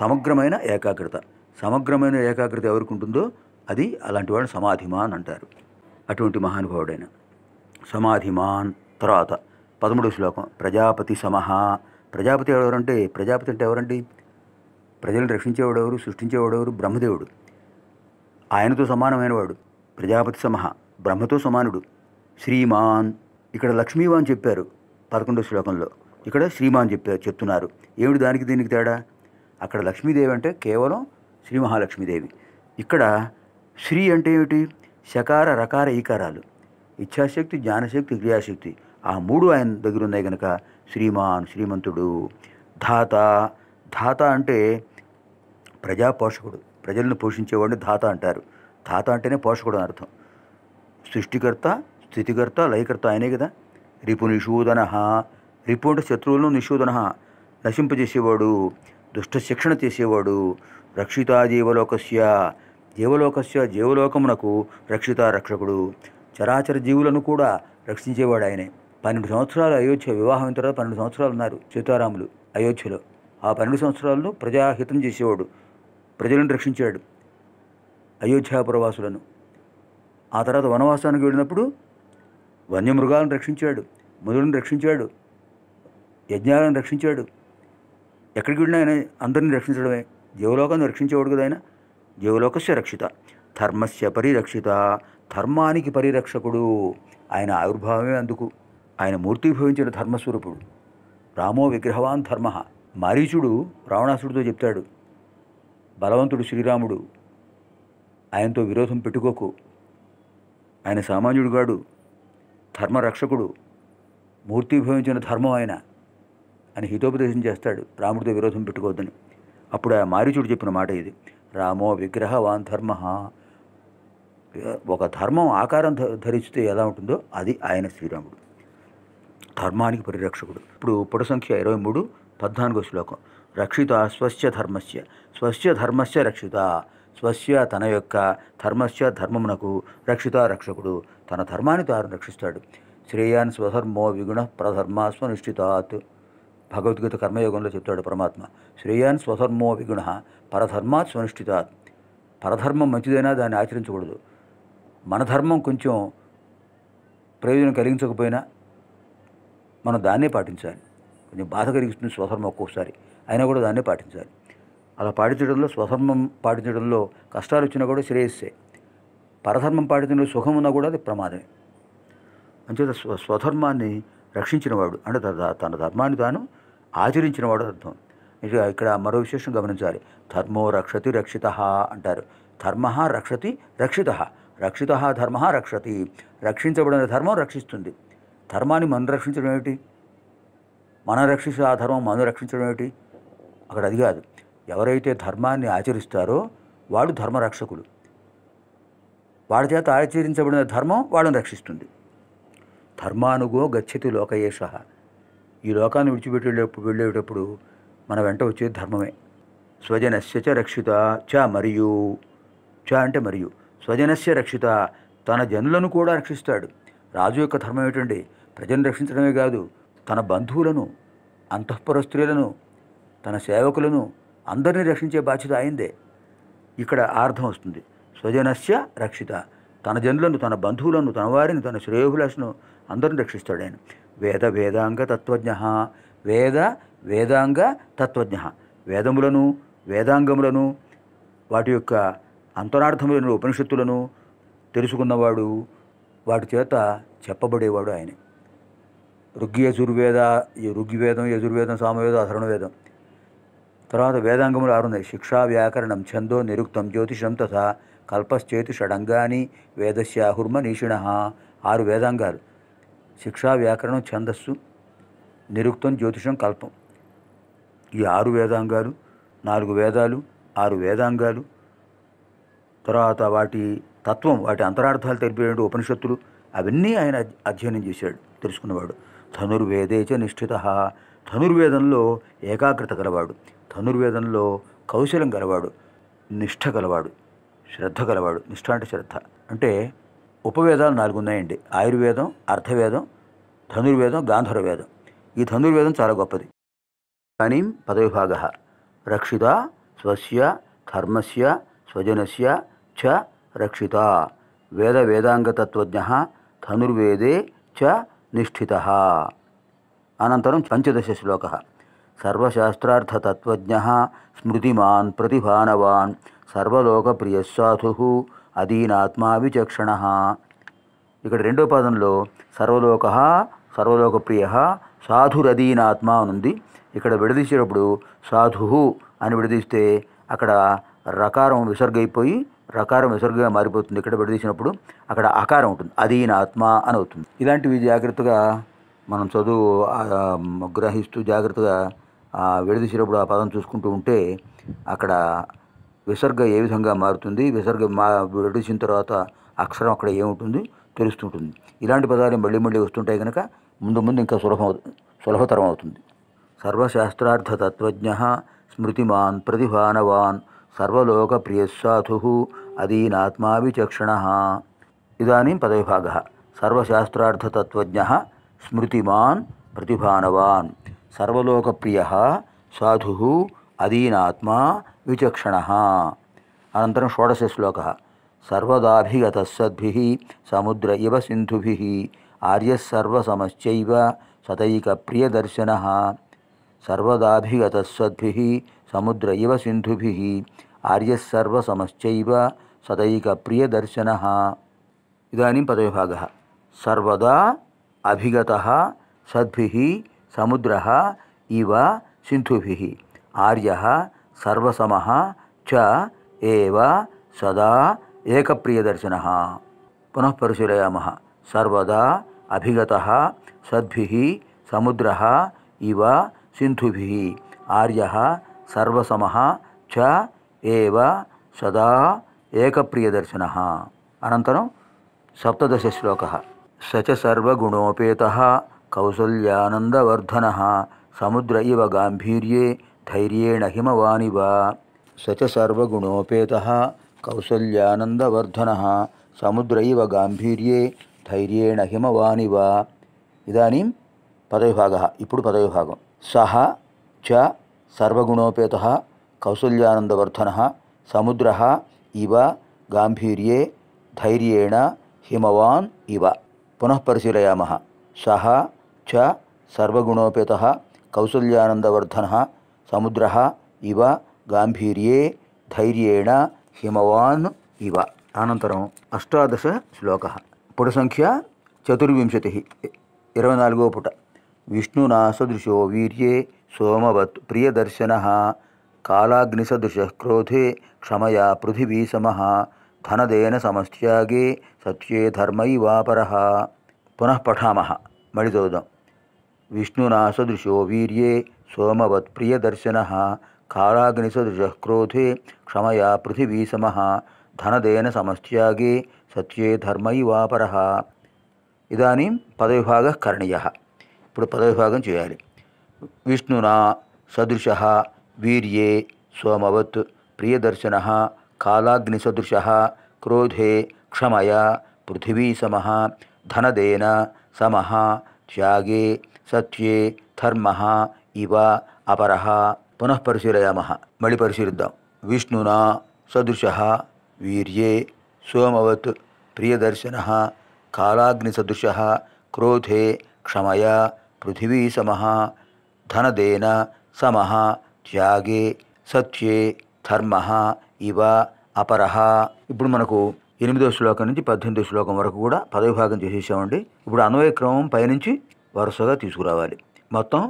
Speaker 1: సమగ్రమైన ఏకాగ్రత సమగ్రమైన ఏకాగ్రత ఎవరికి ఉంటుందో అది అలాంటి వాడు సమాధిమాన్ అంటారు అటువంటి మహానుభావుడైన సమాధిమాన్ తర్వాత పదమూడవ శ్లోకం ప్రజాపతి సమహ ప్రజాపతి ఎవరంటే ప్రజాపతి అంటే ఎవరండి ప్రజలను సృష్టించేవాడు ఎవరు బ్రహ్మదేవుడు ఆయనతో సమానమైనవాడు ప్రజాపతి సమహ బ్రహ్మతో సమానుడు శ్రీమాన్ ఇక్కడ లక్ష్మీవాన్ చెప్పారు పదకొండో శ్లోకంలో ఇక్కడ శ్రీమాన్ చెప్పారు చెప్తున్నారు ఏమిటి దానికి దీనికి తేడా అక్కడ లక్ష్మీదేవి అంటే కేవలం శ్రీ మహాలక్ష్మీదేవి ఇక్కడ శ్రీ అంటే ఏమిటి శకార రకార ఈకారాలు ఇచ్ఛాశక్తి జ్ఞానశక్తి క్రియాశక్తి ఆ మూడు ఆయన దగ్గర ఉన్నాయి కనుక శ్రీమాన్ శ్రీమంతుడు ధాత ధాత అంటే ప్రజాపోషకుడు ప్రజలను పోషించేవాడిని ధాత అంటారు ధాత అంటేనే పోషకుడు అని అర్థం సృష్టికర్త స్థితికర్త లయకర్త ఆయనే కదా రిపు నిషూదన రిపు అంటే శత్రువులను నిషూదన నశింపజేసేవాడు దుష్ట శిక్షణ చేసేవాడు రక్షిత జీవలోకస్య జీవలోకస్య జీవలోకమునకు రక్షిత రక్షకుడు చరాచర జీవులను కూడా రక్షించేవాడు ఆయనే పన్నెండు సంవత్సరాలు అయోధ్య వివాహం తర్వాత పన్నెండు సంవత్సరాలు ఉన్నారు సీతారాములు అయోధ్యలో ఆ పన్నెండు సంవత్సరాలను ప్రజాహితం చేసేవాడు ప్రజలను రక్షించాడు అయోధ్యాపురవాసులను ఆ తర్వాత వనవాసానికి వెళ్ళినప్పుడు వన్యమృగాలను రక్షించాడు ముదులను రక్షించాడు యజ్ఞాలను రక్షించాడు ఎక్కడికి వెళ్ళినా ఆయన అందరిని రక్షించడమే జీవలోకాన్ని రక్షించేవాడు కదా ఆయన జీవలోకస్య రక్షిత ధర్మస్య పరిరక్షిత ధర్మానికి పరిరక్షకుడు ఆయన ఆవిర్భావమే అందుకు ఆయన మూర్తిభవించిన ధర్మస్వరూపుడు రామో విగ్రహవాన్ ధర్మ మారీచుడు రావణాసుడితో చెప్తాడు బలవంతుడు శ్రీరాముడు ఆయనతో విరోధం పెట్టుకోకు ఆయన సామాన్యుడుగాడు గాడు ధర్మరక్షకుడు మూర్తిభవించిన ధర్మం ఆయన అని హితోపదేశం చేస్తాడు రాముడితో విరోధం పెట్టుకోవద్దని అప్పుడు ఆ మారిచుడు చెప్పిన మాట ఇది రామో విగ్రహవాన్ ధర్మ ఒక ధర్మం ఆకారం ధరిస్తే ఎలా ఉంటుందో అది ఆయన శ్రీరాముడు ధర్మానికి పరిరక్షకుడు ఇప్పుడు పుట సంఖ్య ఇరవై మూడు పద్నాలుగో శ్లోకం రక్షిత స్వస్య ధర్మస్య స్వస్య ధర్మస్య రక్షిత స్వస్య తన యొక్క ధర్మస్య ధర్మమునకు రక్షిత రక్షకుడు తన ధర్మాన్ని తాను రక్షిస్తాడు శ్రేయాన్ స్వధర్మో విగుణ ప్రధర్మ స్వనిష్ఠితాత్ భగవద్గీత కర్మయోగంలో చెప్తాడు పరమాత్మ శ్రేయాన్ స్వధర్మో విగుణ పరధర్మాత్ స్వనిష్ఠితాత్ పరధర్మం మంచిదైనా దాన్ని ఆచరించకూడదు మన ధర్మం కొంచెం ప్రయోజనం కలిగించకపోయినా మనం దాన్నే పాటించాలి కొంచెం బాధ కలిగిస్తుంది స్వధర్మం ఒక్కోసారి అయినా కూడా దాన్ని పాటించాలి అలా పాటించడంలో స్వధర్మం పాటించడంలో కష్టాలు వచ్చినా కూడా శ్రేయస్సే పరధర్మం పాటించడంలో సుఖం ఉన్నా కూడా అది ప్రమాదమే అంచేత స్వ స్వధర్మాన్ని రక్షించినవాడు అంటే తన ధర్మాన్ని తాను ఆచరించినవాడు అర్థం ఇక ఇక్కడ మరో విశేషం గమనించాలి ధర్మో రక్షతి రక్షిత అంటారు ధర్మ రక్షతి రక్షిత రక్షిత ధర్మ రక్షతి రక్షించబడిన ధర్మం రక్షిస్తుంది ధర్మాన్ని మనం రక్షించడం ఏమిటి మనం రక్షిస్తే ఆ ధర్మం మనం రక్షించడం ఏమిటి అక్కడ అది కాదు ఎవరైతే ధర్మాన్ని ఆచరిస్తారో వాడు ధర్మరక్షకుడు వాడి చేత ఆచరించబడిన ధర్మం వాళ్ళని రక్షిస్తుంది ధర్మానుగో గచ్చతి లోకయేష ఈ లోకాన్ని విడిచిపెట్టేటప్పుడు వెళ్ళేటప్పుడు మన వెంట వచ్చేది ధర్మమే స్వజనస్య చ రక్షిత చ మరియు చ అంటే మరియు స్వజనస్య రక్షిత తన జనులను కూడా రక్షిస్తాడు రాజు యొక్క ధర్మం ఏమిటండి ప్రజలను రక్షించడమే కాదు తన బంధువులను అంతఃపుర స్త్రీలను తన సేవకులను అందరినీ రక్షించే బాధ్యత ఆయందే ఇక్కడ అర్థం వస్తుంది స్వజనస్య రక్షిత తన జనులను తన బంధువులను తన వారిని తన శ్రేయోభిలాషను అందరిని రక్షిస్తాడు ఆయన వేద వేదాంగ తత్వజ్ఞ వేద వేదాంగ తత్వజ్ఞ వేదములను వేదాంగములను వాటి యొక్క అంతరార్థములైన ఉపనిషత్తులను తెలుసుకున్నవాడు వాటి చేత చెప్పబడేవాడు ఆయనే ఋగ్యజుర్వేద ఋగ్వేదం యజుర్వేదం సామవేదం అధరణవేదం తర్వాత వేదాంగములు ఆరున్నాయి శిక్షా వ్యాకరణం ఛందో నిరుక్తం జ్యోతిషం తథా కల్పశ్చేతు షడంగాని నీషిణ ఆరు వేదాంగాలు శిక్షా వ్యాకరణం ఛందస్సు నిరుక్తం జ్యోతిషం కల్పం ఈ ఆరు వేదాంగాలు నాలుగు వేదాలు ఆరు వేదాంగాలు తర్వాత వాటి తత్వం వాటి అంతరార్థాలు తెలిపేటువంటి ఉపనిషత్తులు అవన్నీ ఆయన అధ్యయనం చేశాడు తెలుసుకున్నవాడు ధనుర్వేదే చ నిష్ఠిత ధనుర్వేదంలో ఏకాగ్రత గలవాడు ధనుర్వేదంలో కౌశలం గలవాడు నిష్ఠ గలవాడు శ్రద్ధ గలవాడు నిష్ఠ అంటే శ్రద్ధ అంటే ఉపవేదాలు నాలుగు ఉన్నాయండి ఆయుర్వేదం అర్థవేదం ధనుర్వేదం గాంధర్వేదం ఈ ధనుర్వేదం చాలా గొప్పది కానీ పదవిభాగ రక్షిత స్వస్య కర్మస్య స్వజనస్య చ రక్షిత వేద వేదాంగతత్వజ్ఞ ధనుర్వేదే చ నిష్ఠిత అనంతరం పంచదశ శ్లోక సర్వశాస్త్రార్థతత్వజ్ఞ స్మృతిమాన్ ప్రతిభానవాన్ సర్వలోకప్రియస్సాధు అదీనాత్మా విచక్షణ ఇక్కడ రెండో పదంలో సర్వలోక సర్వలోకప్రియ అని అనుంది ఇక్కడ విడదీసేటప్పుడు సాధు అని విడదీస్తే అక్కడ రకారం విసర్గైపోయి రకారం విసర్గగా మారిపోతుంది ఇక్కడ విడదీసినప్పుడు అక్కడ అకారం ఉంటుంది అధీనాత్మ అని అవుతుంది ఇలాంటివి జాగ్రత్తగా మనం చదువు గ్రహిస్తూ జాగ్రత్తగా విడదీసేటప్పుడు ఆ పదం చూసుకుంటూ ఉంటే అక్కడ విసర్గ ఏ విధంగా మారుతుంది విసర్గ మా విడదీసిన తర్వాత అక్షరం అక్కడ ఏముంటుంది తెలుస్తుంటుంది ఇలాంటి పదాలు మళ్ళీ మళ్ళీ వస్తుంటాయి కనుక ముందు ముందు ఇంకా సులభం సులభతరం అవుతుంది సర్వశాస్త్రార్థ తత్వజ్ఞ స్మృతిమాన్ ప్రతిభానవాన్ సర్వలోక ప్రియస్సాధు అదీనాత్మా విచక్షణ ఇదానీ పదవిభాగ సర్వశాస్త్రార్థతత్వజ్ఞ స్మృతిమాన్ ప్రతిభానవాన్ सर्वलोकप्रिय साधु अधीनात्मा विचक्षण श्लोक सर्वदागत सद्भि समुद्र इव सिन्धुभिः आर्यस्सर्वसमश्चैव सर्वदागत सद्भि समुद्र इव सिन्धुभिः आर्यस्सर्वसमश्चैव सतैकप्रियदर्शनः इदानीं पदविभाग सर्वदा अभिगतः सद्भिः समुद्र इव सिंधु आर्य सर्वसम च एव सदा पुनः परिशीलयामः सर्वदा अभिगत सद्भि समुद्र इव सिंधु आर्य सर्वसम च सदा एकप्रियदर्शनः अनन्तरं सर्वगुणोपेतः ಕೌಸಲ್ಯಾನಂದವರ್ಧನ ಸಮುದ್ರ ಇವ ಧೈರ್ಯೇಣ ಹಿಮವಾನಿವ ಸಚ ಸರ್ವಗುಣೋಪೇತ ಕೌಸಲ್ಯಾನಂದವರ್ಧನ ಸಮುದ್ರ ಇವ ಗಾಂಭೀಧೈಣ ಹಿಮವಾಂ ಪದವಿಭ ಇಪ್ಪಡು ಪದವಿಭಾಗ ಸಹ ಚ ಸರ್ವಗುಣೋಪೇತ ಕೌಸಲ್ಯಾನಂದವರ್ಧನ ಸಮುದ್ರ ಇವ ಗಾಂಭೀರ್ಯೇ ಧೈರ್ಯೇಣ ಹಿಮವಾನ್ ಇವ ಪುನಃ ಪರಿಶೀಲ ಸಹ ಚ ಸರ್ವಗುಣೋಪೇತ ಕೌಸಲ್ಯಾನಂದವರ್ಧನ ಸಮುದ್ರ ಇವ ಗಾಂಭೀರ್ಯೆ ಧೈರ್ಯೇಣ ಹಿಮವಾನ್ ಇವ ಅನಂತರ ಅಷ್ಟಾಶ್ಲೋಕ ಪುಟಸಂಖ್ಯಾ ಚತುರ್ವಿಶತಿ ಇರವ ವಿಷ್ಣುನಾ ಸದೃಶೋ ವೀರ್ಯೆ ಸೋಮವತ್ ಪ್ರಿಯದರ್ಶನ ಕಾಳಗ್ನಿ ಕ್ರೋಧೆ ಕ್ಷಮಯ ಪೃಥಿವೀ ಸಮ ಧನದೇನ ಸಮಸ್ಯಾಗೆ ಸತ್ಯೇ ಧರ್ಮೈವಾಪರ ಪುನಃ ಪಠಾಮ ಮಳಿಜೋದ್ ವಿಷ್ಣು ಸದೃಶೋ ವೀರ್ಯೆ ಸೋಮವತ್ ಪ್ರಿಯದರ್ಶನ ಕಾಳಾಗ್ನ ಕ್ರೋಧೆ ಧನದೇನ ಸಮಸ್ತ್ಯಾಗೇ ಸತ್ಯೇ ಇದಾನಿ ಪದವಿಭಾಗ ಕರ್ಣೀಯ ಇಪ್ಪುಡು ಪದವಿಭಾಗ ಚೇಯಾಲಿ ವಿನಾ ಸದೃಶ ವೀರ್ಯೆ ಸೋಮವತ್ ಪ್ರಿಯದರ್ಶನ ಕಾಳಾಗ್ಸದೃಶ ಕ್ರೋಧೆ ಕ್ಷಮಯ ಸಮ ಧನದೇನ ತ್ಯಾಗೇ సత్యే ధర్మ ఇవ అపర పునః పరిశీలయామ మళ్ళీ పరిశీలిద్దాం విష్ణునా సదృశ వీర్యే సోమవత్ ప్రియదర్శన సదృశ క్రోధే క్షమయ పృథివీ సమ ధనదేన సమ త్యాగే సత్యే ధర్మ ఇవ అపర ఇప్పుడు మనకు ఎనిమిదో శ్లోకం నుంచి పద్దెనిమిదో శ్లోకం వరకు కూడా పదవిభాగం చేసేసామండి ఇప్పుడు అన్వయక్రమం క్రమం పైనుంచి వరుసగా తీసుకురావాలి మొత్తం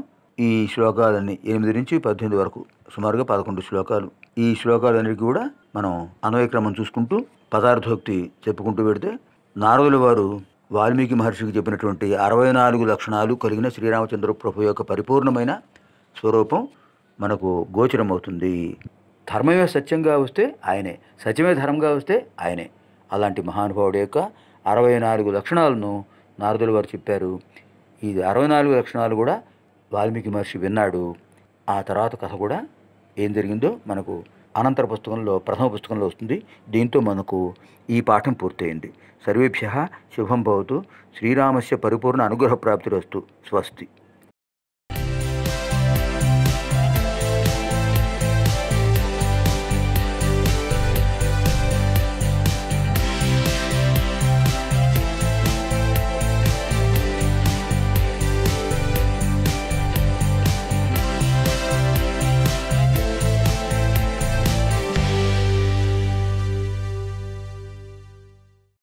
Speaker 1: ఈ శ్లోకాలన్నీ ఎనిమిది నుంచి పద్దెనిమిది వరకు సుమారుగా పదకొండు శ్లోకాలు ఈ శ్లోకాలన్నిటికీ కూడా మనం అన్వయక్రమం చూసుకుంటూ పదార్థోక్తి చెప్పుకుంటూ పెడితే నారదుల వారు వాల్మీకి మహర్షికి చెప్పినటువంటి అరవై నాలుగు లక్షణాలు కలిగిన శ్రీరామచంద్ర ప్రభు యొక్క పరిపూర్ణమైన స్వరూపం మనకు గోచరమవుతుంది ధర్మమే సత్యంగా వస్తే ఆయనే సత్యమే ధర్మంగా వస్తే ఆయనే అలాంటి మహానుభావుడు యొక్క అరవై నాలుగు లక్షణాలను నారదుల వారు చెప్పారు ఈ అరవై నాలుగు లక్షణాలు కూడా వాల్మీకి మహర్షి విన్నాడు ఆ తర్వాత కథ కూడా ఏం జరిగిందో మనకు అనంతర పుస్తకంలో ప్రథమ పుస్తకంలో వస్తుంది దీంతో మనకు ఈ పాఠం పూర్తయింది సర్వేభ్య శుభం భవతు శ్రీరామస్య పరిపూర్ణ అనుగ్రహ వస్తు స్వస్తి